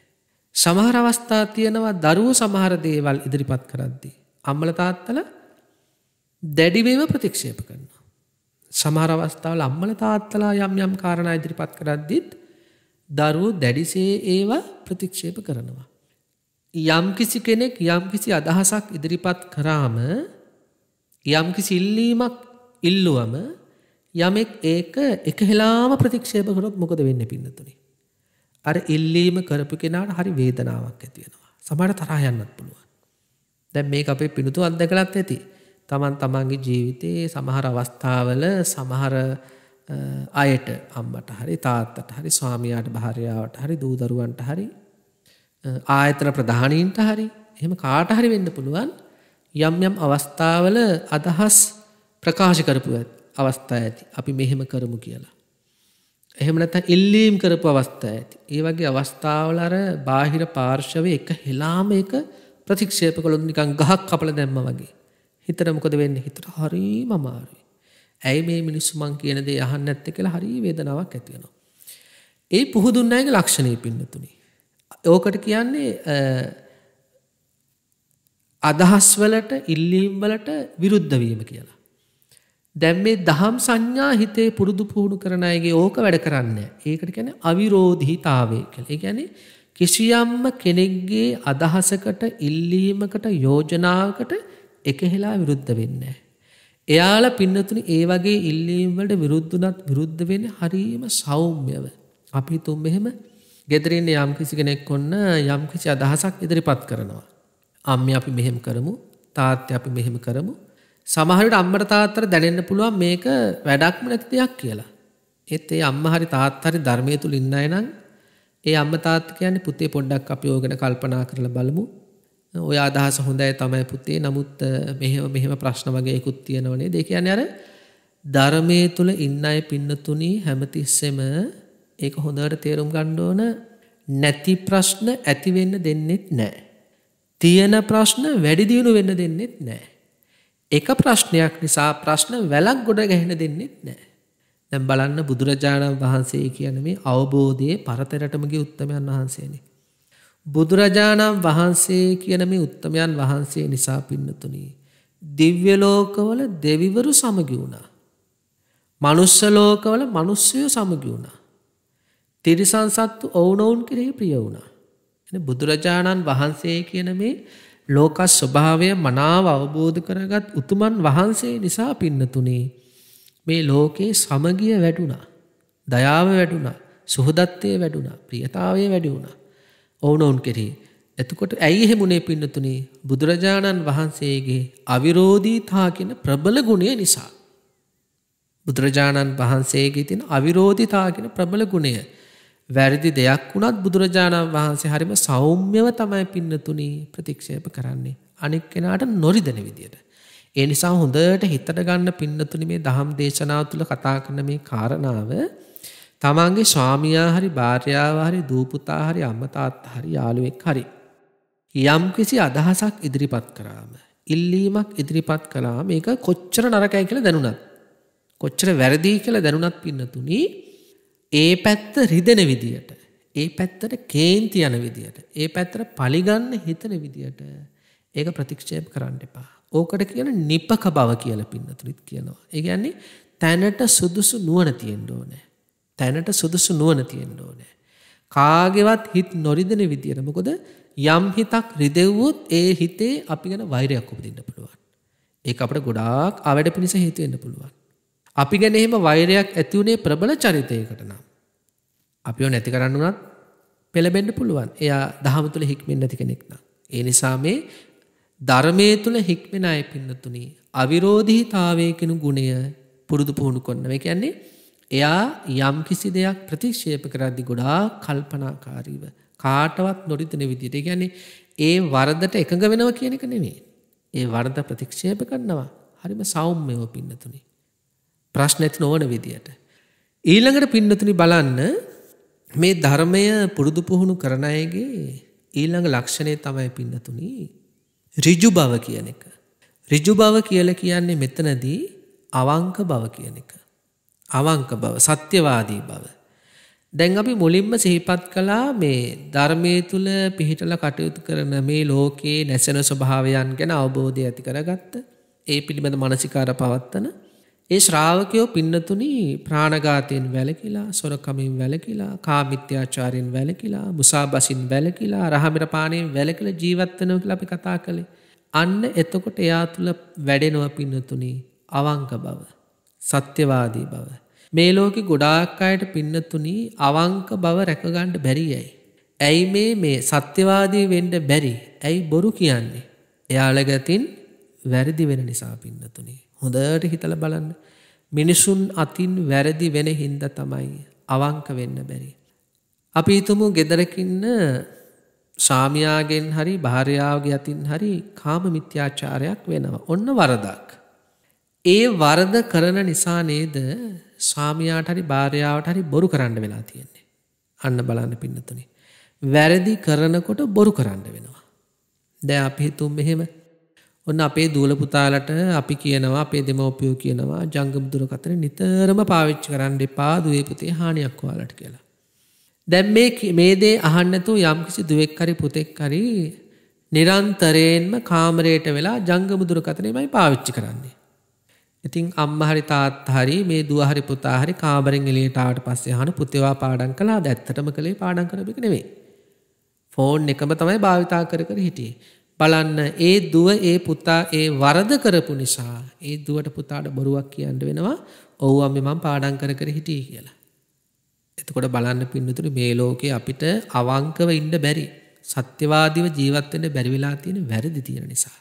සමහර අවස්ථා තියෙනවා දරුවෝ සමහර දේවල් ඉදිරිපත් කරද්දී. අම්මල තාත්තල දැඩිවේව ප්‍රතික්ෂේප කරනවා. සමහර අවස්ථාවල අම්මල තාත්තලා යම් යම් කාරණා ඉදිරිපත් කරද්දිත් දරුවෝ දැඩිසේ ඒවා ප්‍රතික්ෂේප කරනවා. යම්කිසි කෙනෙක් යම්කිසි අදහසක් ඉදිරිපත් කරාම යම්කි සිල්ලීමක් ඉල්ලුවම යමෙක් ඒක එකහෙලාම ප්‍රතික්ෂේපකරොත් මොකද වෙන්න පින්නතුනි. අර ඉල්ලීම කරපු කෙනාට හරි වේදනාවක් ඇතිවෙනවා. සමට තරහ යන්නත් පුළුවන්. දැ මේ අපේ පිණුතු අදකලත් ඇති. තමන් තමන්ගේ ජීවිතයේ සමහර අවස්ථාවල සමහර අයට අම්මට හරි තාත්තට හරි ස්වාමයාට භාරයාවට හරි දූදරුවන්ට හරි ආයතන ප්‍රධානීන්ට හරි එහෙම කාට හරි වෙන්න පුළුවන් යම් යම් අවස්ථාවල අදහස් ප්‍රකාශ කරපු අවස්ථා ඇති අපි මෙහෙම කරමු කියලා. එහෙම නැත ඉල්ලීම් කරපු අවස්ථා ඇති. ඒ වගේ අවස්ථාවල අර බාහිර පාර්ශවය එක හෙලාම එක ප්‍රතික්ෂේප කළොත් නිකං ගහක් කපල දැම්ම වගේ. හිතට මොකද වෙන්න හිතට හරීම අමාරුයි. ඇයි මේ මිනිස්සු මං කියන දේ අහන්න ඇත්ත කියලා හරි වේදනාවක් ඇතිවෙනවා. ඒ පුහුදුන්නයගේ ලක්ෂණය පින්නතුනි. ඕකට කියන්නේ අදහස් වලට ඉල්ලීම් වලට විරුද්ධ වීම කියලා. දැන් මේ දහම් සංඥා හිතේ පුරුදු පුහුණු කරන අයගේ ඕක වැඩ කරන්න. ඒකට කියන්නේ අවිරෝධීතාවය කියලා. ඒ කියන්නේ කිසියම්ම කෙනෙක්ගේ අදහසකට ඉල්ලීමකට යෝජනාවකට එකහෙලා විරුද්ධ වෙන්නේ එයාලා පින්නතුනි ඒ වගේ ඉල්ලීම් වලට විරුද්ධ උනත් විරුද්ධ වෙන්නේ හරීම සෞම්‍යව. අපි තුම් මෙහෙම ගෙදරන්නේ යම් කිසි කෙනෙක් ඔන්න යම් කිසි අදහසක් ඉදිරිපත් කරනවා. අම්ම අපි මෙහෙම කරමු තාත්්‍ය අපි මෙහෙම කරමු සමහරට අම්මට තාත්තර දැනෙන්න්න පුළුවන් මේක වැඩක්ම නැති දෙයක් කියලා. එත් ඒ අම්ම හරි තාත්හරි ධර්මය තුළ ඉන්නයි නම් ඒ අම්ම තාත්ත කියන්නේ පුතේ පොඩ්ඩක් අපි ඕගෙන කල්පනා කරලා බලමු ඔය අදහස හොඳයි තමයි පුතේ නමුත් මෙහෙම මෙහෙම ප්‍රශ්න වගේකුත් තියෙනවනේ දෙක අන අර ධර්මය තුළ ඉන්නයි පින්නතුනී හැමතිස්සෙම ඒක හොඳට තේරුම් ගණ්ඩෝන නැති ප්‍රශ්න ඇතිවෙන්න දෙන්නෙත් නෑ. තියෙන ප්‍රශ්න වැඩිදියුණු වෙන්න දෙන්නෙත් නෑ. එක ප්‍රශ්නයක් නිසා ප්‍රශ්න වැලක් ගොඩ ගැහෙන දෙන්නෙත් නෑ. දැම් බලන්න බුදුරජාණන් වහන්සේ කියන මේ අවබෝධයේ පරතරටමගේ උත්තමයන් වහන්සේනි. බුදුරජාණන් වහන්සේ කියන මේ උත්තමයන් වහන්සේ නිසා පින්නතුනී. දිව්‍යලෝකවල දෙවිවරු සමගි වුණා. මනුස්සලෝකවල මනුස්සයෝ සමගි වුණා. තිරිසන් සත්තු ඔවුනොවුන් කෙරෙහි ප්‍රිය වුණා. බුදුරජාණන් වහන්සේ කියන මේ ලෝක ස්වභාවය මනාව අවබෝධ කරගත් උතුමන් වහන්සේ නිසා පින්නතුනේ මේ ලෝකේ සමගිය වැටුණා. දයාව වැටුණා. සුහදත්තය වැඩුණා. ප්‍රියතාවය වැඩි වුණා. ඔවුනොවුන් කෙරෙහි එතකොට ඇයි එහෙමුණේ පින්නතුනේ බුදුරජාණන් වහන්සේගේ අවිරෝධීතා කියන ප්‍රබල ගුණය නිසා. බුදුරජාණන් වහන්සේගේ තින අවිරෝධිතා කියන ප්‍රබල ගුණය වැරදි දෙයක් වුණත් බුදුරජාණන් වහන්සේ හරිම සෞම්‍යව තමයි පින්නතුනි ප්‍රතික්ෂේප කරන්නේ. අනෙක් කෙනාට නොරිදන විදියට. ඒ නිසා හොඳට හිතට ගන්න පින්නතුනි මේ දහම් දේශනාව තුළ කතා කරන මේ කාරණාව තමන්ගේ ස්වාමියා හරි භාර්යාව හරි දූපුතා හරි අම්මතාත් හරි යාළුවෙක් හරි. යම් කිසි අදහසක් ඉදිරිපත් කරාම. ඉල්ලීමක් ඉදිරිපත් කලාම ඒක කොච්චර නරකයි කියලා දැනුණත්. කොච්චර වැරදිී කියලා දැනුණත් පින්නතුනී ඒ පැත්ත රිදෙන විදියට ඒ පැත්තට කේන්ති යන විදියට ඒ පැත්තට පලිගන්න හිතන විදියට ඒක ප්‍රතික්ෂේප කරන්න එපා ඕකට කියන නිපක බව කියල පින්නතුරිත් කියනවා ඒගැන්නේ තැනට සුදුසු නුවන තියෙන්ඩ ඕනෑ තැනට සුදුසු නුවන තියෙන්ඩ ඕනෑ කාගෙවත් හිත් නොරිදෙන විදියට මොකොද යම් හිතක් රිදෙව්වොත් ඒ හිතේ අපි ගැන වෛරයක් උපදින්න පුළුවන් ඒ අපට ගොඩාක් අවැඩ පිණිස හේතුවෙන්න පුළුවන් අපි ගැන එහෙම වෛරයක් ඇතිවුණේ ප්‍රබල චරිතයකට නම්. අපිෝ නැති කරන්න වනත් පෙළබෙන්ඩ පුළුවන් එයා දහම තුළ හික්මෙන් නැති කෙනෙක් නම්. ඒ නිසා මේ ධර්මය තුළ හික්මෙන අය පින්නතුනි අවිරෝධීතාවයකෙනු ගුණය පුරුදු පුහුණු කොන්නව කියන්නේ එයා යම් කිසි දෙයක් ප්‍රතික්ෂේප කරද්දි ගොඩා කල්පනාකාරීව කාටවත් නොරිතන විදිට ගැන්නේ ඒ වරදට එකඟ වෙනව කියන එක නෙවේ. ඒ වරද ප්‍රතික්ෂේප කරන්නවා හරිම සෞම්‍යයෝ පින්නතුනේ. ප්‍රශ්න ඇති නොවන විදියට. ඊළඟට පින්නතුනි බලන්න මේ ධර්මය පුරුදු පුහුණු කරන අයගේ ඊළඟ ලක්ෂණය තමයි පින්නතුනි රිජු බව කියන එක. රිජු බව කියල කියන්නේ මෙතනදී අවංක බව කියන එක. අවංක බව සත්‍යවාදී බව. දැන් අපි මුලින්ම සිහිපත් කලා මේ ධර්මය තුළ පිහිටල කටයුතු කරන මේ ලෝකයේ නැසෙන ස්වභාවයන් ගැන අවබෝධය ඇති කරගත්ත ඒ පිළිබඳ මනසිකාර පවත්තන ඒ ශ්‍රාවකයෝ පින්නතුනි ප්‍රාණගාතයෙන් වැලකිලා සොරකමින් වැලකිලා කාමිත්‍යාචාරයෙන් වැලකිලා මුසා බසින් වැලකිලා රහමිරපාණයෙන් වැලකිල ජීවත්වනව කියලා අපි කතා කළේ. අන්න එතකොට එයා තුළ වැඩෙනව පින්නතුනි අවංක බව. සත්‍යවාදී බව. මේ ලෝකෙ ගොඩාක් අයට පින්නතුනි අවංක බව රැකගණ්ඩ බැරියයි. ඇයි මේ මේ සත්‍යවාදී වෙන්ඩ බැරි ඇයි බොරු කියන්නේ. එයාලගතින් වැරදි වෙන නිසා පින්නතුනේ. හොඳට හිතල බලන්න මිනිසුන් අතින් වැරදි වෙන හින්ද තමයි අවංක වෙන්න බැරි. අපි හිතමු ගෙදරකින්න සාමයාගෙන් හරි භාරයාවගේ අතින් හරි කාම මිත්‍යාචාරයක් වෙනවා ඔන්න වරදක්. ඒ වරද කරන නිසා නේද සාමයාට හරි භාරයාවට හරි බොරු කරන්න වෙලා තියෙන්නේ. අන්න බලන්න පින්නතුනි. වැරදි කරනකොට බොරු කරන්න වෙනවා. දැ අපිහිතුම් මෙහෙම ඔන්න අපේ දූලපුතාලට අපි කියනවා අපේ දෙමවපියෝ කියනවා ජංගම දුරකතන නිතරම පාවිච්චි කරන්න එපා දුවේපතේ හානියක් වාලට කියලා. දැම් මේදේ අහන්නතු යම්කිසි දුවෙක්කරි පුතෙක්කරි නිරන්තරයෙන්ම කාමරයට වෙලා ජංගම දුරකතනයමයි පාවිච්චි කරන්නේ. ඉතිං අම්මහරි තාත් හරි මේ දුවහරි පුතාහරි කාමරෙන් එලේටාට පස්සේ හන පුතවා පාඩන් කලා දැත්තටම කළේ පාඩන් කරපික නෙවේ. ෆෝන් එකම තමයි භාවිතා කර කර හිටියේ බලන්න ඒ දුව ඒ පුතා ඒ වරද කරපු නිසා ඒ දුවට පුතාට බොරුවක් කියන්න වෙනවා ඔහු අම්ම මං පාඩන් කර කර හිටිය කියලා. එතකොට බලන්න පින්නතුරු මේ ලෝකේ අපිට අවංකව ඉන්න බැරි සත්‍යවාදීව ජීවත්වෙන බැරිවෙලා තියෙන වැරදි තියෙන නිසා.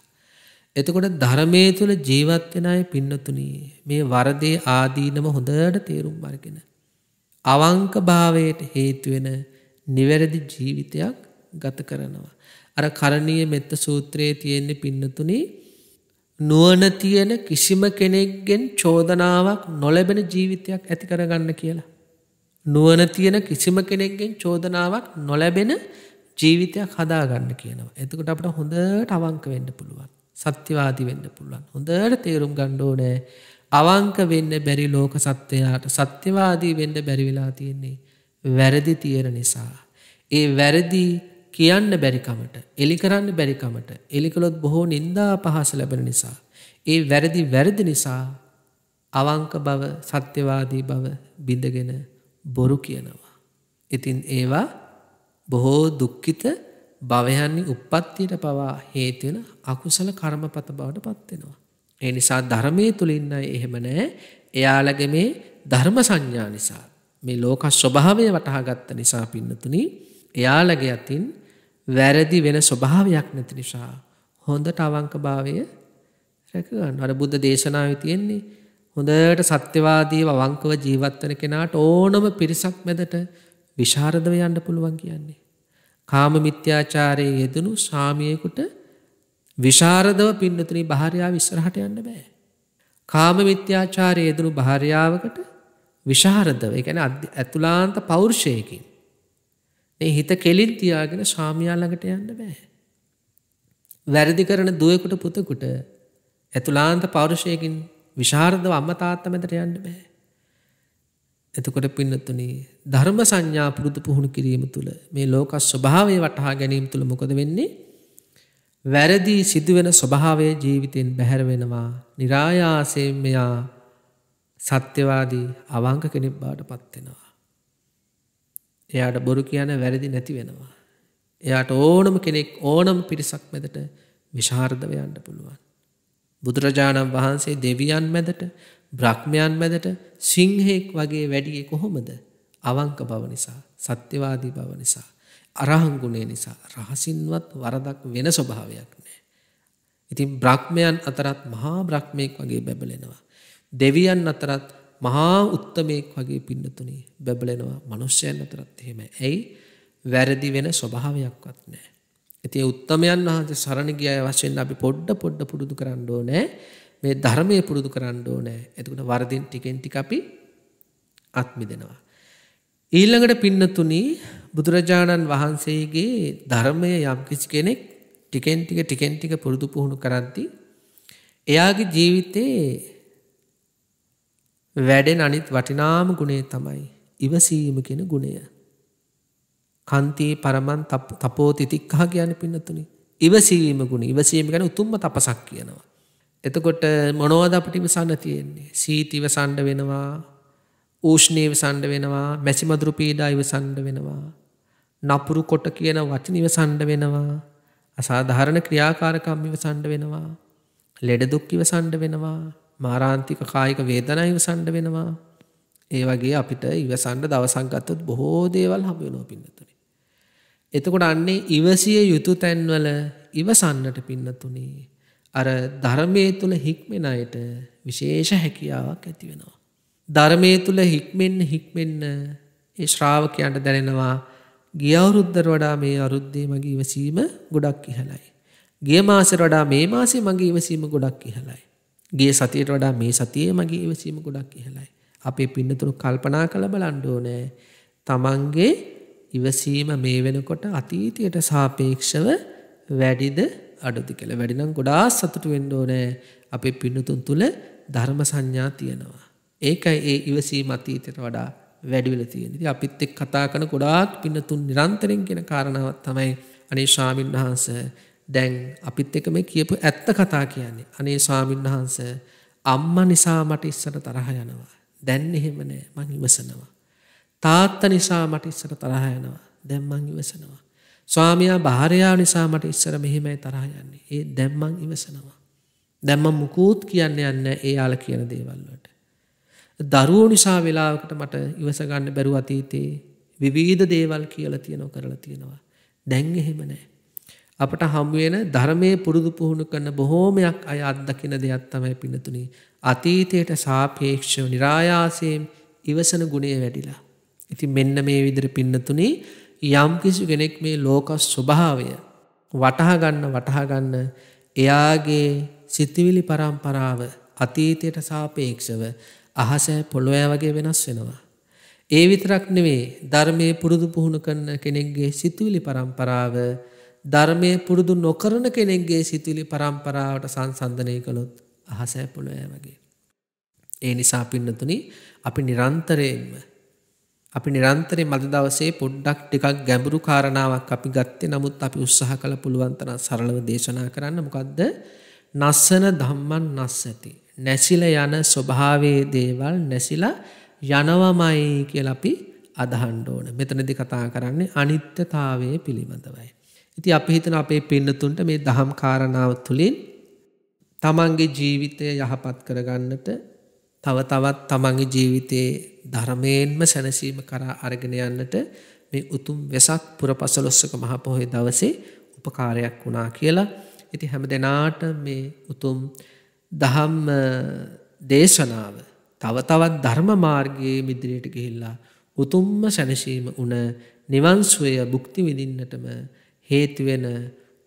එතකොට ධර්මය තුළ ජීවත්වෙන අය පින්නතුනී මේ වරදේ ආදීනම හොඳට තේරුම් බර්ගෙන. අවංක භාවයට හේතුවෙන නිවැරදි ජීවිතයක් ගත කරනවා. අර කරණීය මෙත්ත සූත්‍රයේ තියෙන්නේ පින්නතුනි නුවන තියෙන කිසිම කෙනෙක්ගෙන් චෝදනාවක් නොලැබෙන ජීවිතයක් ඇති කරගන්න කියලා. නුවන තියෙන කිසිම කෙනෙක්ගෙන් චෝදනාවක් නොලැබෙන ජීවිතයක් හදාගන්න කියනවා. එතකට අපට හොඳට අවංක වෙන්න පුළුවන්. සත්‍යවාති වෙන්න පුළුවන්. හොඳට තේරුම් ගණ්ඩෝනෑ අවංක වෙන්න බැරි ලෝක සත්‍යයාට සත්‍යවාදී වෙන්න බැරිවෙලා තියෙන්නේ. වැරදි තියෙන නිසා. ඒ වැරදි කියන්න බැරිකමට එලි කරන්න බැරිකමට එලිකළොත් බොහෝ නින්දා පහස ලැබෙන නිසා. ඒ වැරදි වැරදි නිසා අවංක බව සත්‍යවාදී බව බිඳගෙන බොරු කියනවා. ඉතින් ඒවා බොහෝ දුක්කිත භවයන්නේ උපත්තියට පවා හේතුවෙන අකුසල කර්මපත බවට පත්වෙනවා. ඒ නිසා ධර්මය තුළින්න එහෙමනෑ එයාලග මේ ධර්ම සංඥා නිසා මේ ලෝක ස්වභාවය වටහාගත්ත නිසා පින්නතුනි එයාලගේ අතින් වැරදි වෙන ස්වභාවයක් නැති නිසා හොඳට අවංකභාවය රැකගන්න අර බුද්ධ දේශනාව තියෙන්නේ හොඳට සත්‍යවාදී අවංකව ජීවත්වන කෙනාට ඕනම පිරිසක් මැදට විශාරදව යන්න පුළුවන් කියන්නේ. කාම මිත්‍යාචාරයේ යෙදනු සාමියකුට විශාරදව පින්නතුනී භාරයා විස්සරහට යන්න බෑ. කාම මිත්‍යාචාරය යෙදනු භාරයාවකට විශාරදව එකන ඇතුලාන්ත පෞර්ෂයකින් ඒ හිත කෙලින් තියාගෙන ස්වාමයාල්ලඟට යන්න බෑ. වැරදි කරන දුවකුට පුතකුට ඇතුලාන්ත පෞරුෂයකින් විශාරදව අම්මතාත්තමැතට යන්න බෑ. එතකොට පින්නතුන ධර්ම සංඥා පුරුදු පුහුණු කිරීම තුළ මේ ලෝක ස්වභාවය වටහා ගැනීම තුළ මොකද වෙන්නේ. වැරදිී සිදුවෙන ස්වභාවය ජීවිතයෙන් බැහැරවෙනවා නිරායාසයෙන් මෙයා සත්‍යවාදී අවංක කෙනෙක් බාට පත්වෙනවා. එයාට බොරු කියන වැරදි නැති වෙනවා. එයාට ඕනම කෙනෙක් ඕනම් පිරිසක් මැදට විශාර්ධව යන්න පුළුවන්. බුදුරජාණන් වහන්සේ දෙවියන් මැදට බ්‍රහ්මයන් මැදට සිංහෙක් වගේ වැඩිය කොහොමද අවංක බව නිසා සත්‍යවාදී බව නිසා. අරහංගුණේ නිසා රහසින්වත් වරදක් වෙන ස්වභාවයක් නෑ. ඉතින් බ්‍රහ්මයන් අතරත් මහා බ්‍රහ්මයෙක් වගේ බැබලෙනවා. දෙවියන් අතරත් මහා උත්තමයෙක් වගේ පින්නතුනේ බැබලෙනවා මනුෂ්‍යයන් අතරත් එහෙම. ඇයි? වැරදි වෙන ස්වභාවයක්වත් නැහැ. ඉතින් උත්තමයන් වහන්සේ සරණ ගිය අය වශයෙන් අපි පොඩ පොඩ පුරුදු කරන්න ඕනේ. මේ ධර්මයේ පුරුදු කරන්න ඕනේ. එතකොට වරදින් ටිකෙන් ටික අපි අත් මිදෙනවා. ඊළඟට පින්නතුනි බුදුරජාණන් වහන්සේගේ ධර්මය යම් කිසි කෙනෙක් ටිකෙන් ටික ටිකෙන් ටික පුරුදු පුහුණු කරද්දී එයාගේ ජීවිතේ වැඩෙන් අනිත් වටිනාම ගුණේ තමයි. ඉවසීම කෙන ගුණය. කන්තියේ පරමන් තපෝ තිතික්කා කියන පින්නතුනි. ඉවසීම ගුණ ඉවසීම ගැන උතුම්ම තපසක් කියනවා. එතකොට මොනෝද අපටිම සන්න තියෙන්නේ. සීතිව සණ්ඩ වෙනවා ඌෂ්ණීව සණ්ඩ වෙනවා මැසිමදුරු පීඩායිව සණ්ඩ වෙනවා. නපුරු කොට කියන වචනිව සණ්ඩ වෙනවා. අසාධාරණ ක්‍රියාකාරකම්මිව සණ්ඩ වෙනවා. ලෙඩදුක්කිව සණ්ඩ වෙනවා මාරාන්තික කායික වේදනා ඉවසන්න වෙනවා. ඒ වගේ අපිට ඉවසන්න දවසක් ගත්තොත් බොහෝ දේවල් හම්බ වෙනවා පින්නතුනේ. එතකොට අන්නේ ඉවසිය යුතු තැන්වල ඉවසන්නට පින්නතුනේ අර ධර්මයේ තුල හික්මෙන අයට විශේෂ හැකියාවක් ඇති වෙනවා. ධර්මයේ තුල හික්මෙන්න හික්මෙන්න ඒ ශ්‍රාවකයන්ට දැනෙනවා ගිය අවුරුද්දට වඩා මේ අවුරුද්දේ මගේ ඉවසීම ගොඩක් ඉහළයි. ගිය මාසෙට වඩා මේ මාසේ මගේ ඉවසීම ගොඩක් ඉහළයි. ගේ සතියට වඩා මේ සතියේ මගේ ඉවසීම ගොඩක් ඉහලයි. අපේ පින්නතුරු කල්පනා කළ බලන්ඩෝනෑ තමන්ගේ ඉවසීම මේ වෙනකොට අතීතියට සාපේක්ෂව වැඩිද අඩුති කළ වැඩිනම් ගොඩා සතුටු වෙන්ඩෝනෑ අපේ පින්නතුන් තුළ ධර්ම සංඥා තියෙනවා. ඒකයි ඒ ඉවසීම අතීතයට වඩා වැඩිවෙල තියෙනති අපිත් එක් කතා කන ගොඩාක් පින්නතුන් නිරන්තරෙන් ගෙන කාරණාවත් තමයි අනේ ශාමීන් වහන්සේ දැන් අපිත් එක මේ කියපු ඇත්ත කතා කියන්නේ. අනේ ස්වාමීන් වහන්ස අම්ම නිසා මට ඉස්සර තරහ යනවා. දැන් එහෙමනෑ මං ඉවසනවා. තාත්ත නිසා මට ඉස්සර තරහ යනවා. දැන් මං ඉවසනවා. ස්වාමයා භාරයා නිසා මට ඉස්සර මෙහෙමයි තරහ යන්නේ. ඒ දැම්මං ඉවසනවා. දැම්ම මුකූත් කියන්න යන්න ඒ යාල කියන දේවල්වට. දරුවෝ නිසා වෙලාවකට මට ඉවසගන්න බැරු අතීතයේ විවිධ දේවල් කියල තියනො කරලා තියෙනවා. දැන් එහෙම නෑ. අපට හම්ුවෙන ධර්මය පුරුදු පුහුණු කරන බොහෝමයක් අය අත්දකින දෙයක් තමයි පිනතුනි. අතීතයට සාපේක්ෂව නිරායාසයෙන් ඉවසන ගුණේ වැඩිලා. ඉති මෙන්න මේ විදිර පින්නතුනි යම් කිසි කෙනෙක් මේ ලෝකස් ස්වභාවය වටහාගන්න වටහාගන්න එයාගේ සිතිවිලි පරම්පරාව අතීතයට සාපේක්ෂව අහසෑ පොළොෑ වගේ වෙනස් වෙනවා. ඒ විතරක් නෙවේ ධර්මය පුරුදු පුහුණු කරන්න කෙනෙක්ගේ සිතුවිලි පරම්පරාව ධර්මය පුරුදු නොකරන කෙනෙක්ගේ සිතුලි පරම්පරාවට සංසන්ධනය කළොත් අහසෑ පොළොය වගේ. ඒ නිසා පින්නතුනි අපි නිරන්තරයෙන්ම අපි නිරන්තරය මද දවසේ පොඩ්ඩක් ටිකක් ගැඹුරු කාරණාවක් අපි ගත්තේ නමුත් අපි උත්සාහ කළ පුළුවන්තන සරලව දේශනා කරන්න මොකක්ද නස්සන ධම්මන් නස්සති. නැසිල යන ස්වභාවේ දේවල් නැසිලා යනවමයි කියලපි අදහන්ඩ ඕන මෙතනදි කතා කරන්නේ අනිත්‍යතාවය පිළිබඳවයි. ඉති අපි හිතන අපේ පෙන්නතුන්ට මේ දහම් කාරණාව තුළින් තමන්ගේ ජීවිතය යහපත් කරගන්නට තව තවත් තමන්ගේ ජීවිතයේ ධර්මයෙන්ම සැනසීම කරා අරගෙන යන්නට මේ උතුම් වෙසක් පුරපසලොස්සක මහපොහොය දවසේ උපකාරයක් වුණා කියලා ඉති හැම දෙනාට මේ උතුම් දහම් දේශනාව තව තවත් ධර්ම මාර්ගයේ මිදිරියට ගිහිල්ලා උතුම්ම සැනසීම උන නිවන්සුවය බුක්ති විඳින්නටම හේතුවෙන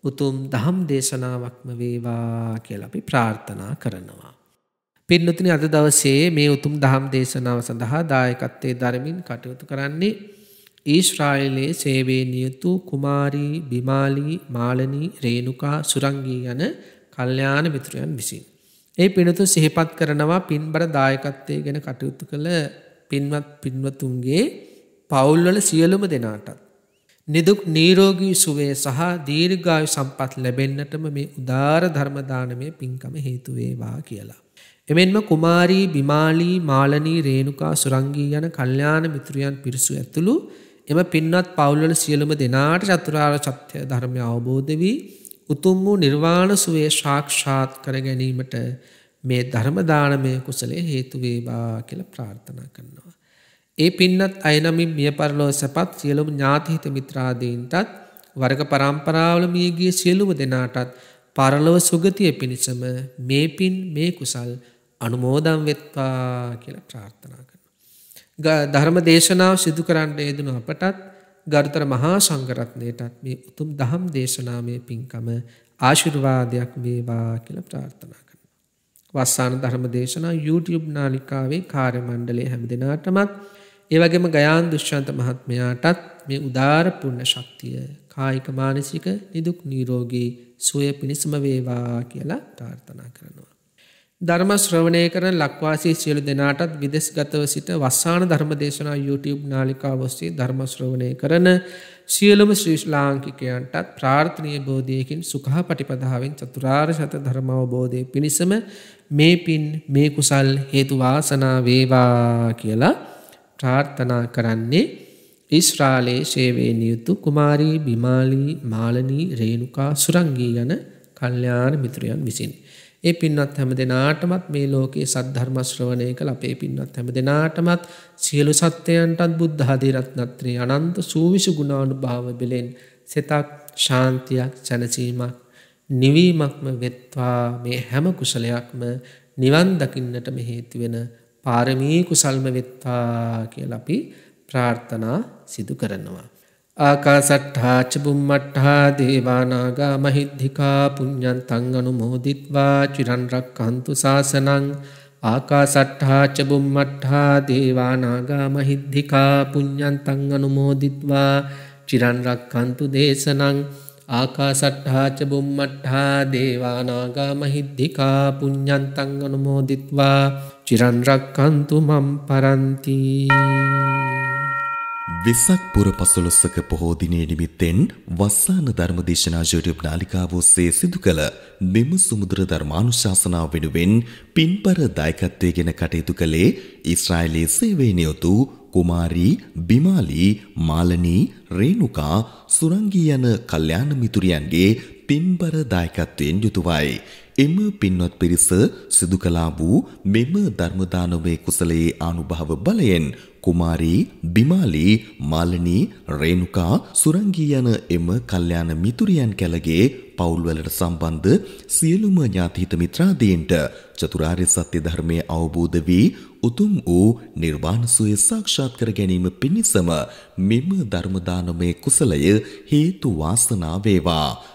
උතුම් දහම් දේශනාවක්ම වේවා කියලා අපි ප්‍රාර්ථනා කරනවා. පින්නතුනි අද දවසේ මේ උතුම් දහම් දේශනාව සඳහා දායකත්වයේ දරමින් කටයුතු කරන්නේ ඊශ්‍රායිලයේ සේවේ නියුතු කුමාරී බිමාලී මාලනී රේණුකා සුරංගී යන කල්්‍යාන මිත්‍රයන් විසින්. ඒ පිනතු සිහිපත් කරනවා පින්බර දායකත්වය ගැන කටයුතු කළ පින්වත් පින්වතුන්ගේ පවුල්වල සියලුම දෙනාටත්. නිදුක් නීරෝගී සුවේ සහ දීර්ඝායු සම්පත් ලැබෙන්නටම මේ උදාර ධර්මදානමය පින්කම හේතුවේවා කියලා. එමෙන්ම කුමාරී බිමාලී මාලනී රේණුකා සුරංගී යන කල්්‍යාන මිත්‍රියන් පිරිසු ඇතුළු එම පින්නත් පවුල්වල සියලුම දෙනාට චතුරාර චත්‍ය ධර්මය අවබෝධ වී උතුම් වූ නිර්වාණ සුවේ ශාක්ෂාත් කර ගැනීමට මේ ධර්මදානමය කුසලේ හේතුවේවා කියල ප්‍රාර්ථනා කරනවා. ඒ පින්නත් අයනමින් මිය පරලෝ සැපත් සියලුම ඥාතිහිත මිත්‍රාදීන්ටත් වර්ග පරම්පරාවල මියගිය සියලුම දෙනාටත් පරලොව සුගතිය පිණිසම මේ පින් මේ කුසල් අනුමෝදම් වෙත්වා කියල ප්‍රාර්ථනා කරන. ධර්ම දේශනාව සිදු කරන්න යෙදනු අපටත් ගර්තර මහා සංගරත්නයටත් මේ උතුම් දහම් දේශනාමය පින්කම ආශිර්වාදයක් වේවා කියල ප්‍රාර්ථනා කරන. වස්සාන ධර්ම දේශනා YouTube නාලිකාවේ කාර්ය මණ්ඩලේ හැම දෙනාටමත් ඒවගේම ගයාන් දුෂ්‍යන්ත මහත්මයාටත් මේ උදාරපුන්න ශක්තිය කායික මානසික නිදුක් නීරෝගී සුවය පිණිසම වේවා කියලා තාර්ථනා කරනවා. ධර්ම ශ්‍රවණය කරන ලක්වාසී සියලු දෙනාටත් විදෙස්ගතව සිට වස්සාන ධර්මදේශනා YouTube නාලිකා ඔස්සේ ධර්ම ශ්‍රවණය කරන සියලුම ශ්‍රීෂ් ලාංකිකයන්ටත් ප්‍රාර්ථනය බෝධයකින් සුකහ පටිපදාවෙන් චතුරාර් ශත ධර්මවබෝධය පිණිසම මේ පින් මේ කුසල් හේතුවාසනා වේවා කියලා ප්‍රාර්ථනා කරන්නේ ඉස්්‍රාලයේ ශේවේ නියුතු කුමාරී බිමාලී මාලනී රේණුකා සුරංගී යන කල්්‍යාන මිත්‍රයන් විසින්. ඒ පින්නත් හැම දෙනාටමත් මේ ලෝකයේ සද්ධර්මශ්‍රවණය කළ අපේ පින්නත් හැම දෙනාටමත් සියලු සත්‍යයන්ටත් බුද්ධාධීරත්නත්‍රී අනන්ත සූවිශ ගුණානු භාව බෙලෙන් සෙතක් ශාන්තියක් සැනසීමක් නිවීමක්ම වෙත්වා මේ හැම කුසලයක්ම නිවන් දකින්නට මෙහේතිවෙන පාරමී කුසල්ම වෙත්තා කියලපි ප්‍රාර්ථනා සිදු කරනවා. ආකාසට්ඨාච බුම්මට්ඨා දේවානාගා මහිද්దికා පුඤ්ඤන්තං අනුමෝදිත්වා චිරන් රක්ඛන්තු සාසනං ආකාසට්ඨාච බුම්මට්ඨා දේවානාගා මහිද්దికා පුඤ්ඤන්තං අනුමෝදිත්වා චිරන් රක්ඛන්තු දේශනං ආකාසට්හාච බුම්මට්හා දේවානාගා මහිද්දිකා පුඤ්ඥන්තං අනුමෝදිත්වා චිරන්රක්කන්තු මම් පරන්තිී වෙසක් පුර පසළොස්වක පොහෝ දිනේ නිමිත්තෙන් වස්සාන ධර්මදේශනා YouTube නාලිකාව ඔස්සේ සිදු කළ මෙම සුමුදර ධර්මානුශාසනාව වෙනුවෙන් පින්පර දායකත්වයේගෙන කටයුතු කළේ ඊශ්‍රායලයේ සේවයේ නියුතු කුමාරී බිමාලි මාලනී රේණුකා සුරංගී යන කල්යාණ මිතුරියන්ගේ පින්බර දායකත්වයෙන් යුතුවයි එම පින්වත් පිරිස සිදු කළා වූ මෙම ධර්ම දානමේ කුසලයේ අනුභව බලයෙන් කුමාරී බිමාලී මාලනී රේණුකා සුරංගී යන එම කල්යාණ මිතුරියන් කැලගේ පවුල්වලට සම්බන්ධ සියලුම ඥාතිහිත මිත්‍රාදීන්ට චතුරාර්ය සත්‍ය ධර්මයේ අවබෝධ වී උතුම් වූ නිර්වාණ සුවය සාක්ෂාත් කර ගැනීම පිණිසම මෙම ධර්ම දානමේ කුසලය හේතු වාසනා වේවා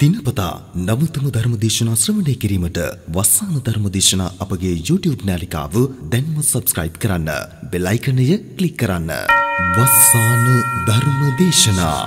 දිනපතා නවතම ධර්මදේශනා ශ්‍රවණය කිරීමට වස්සාන ධර්මදේශනා අපගේ YouTube නාලිකාව දැන්ම subscribe කරන්න. බෙල් අයිකනය ක්ලික් කරන්න. වස්සාන ධර්මදේශනා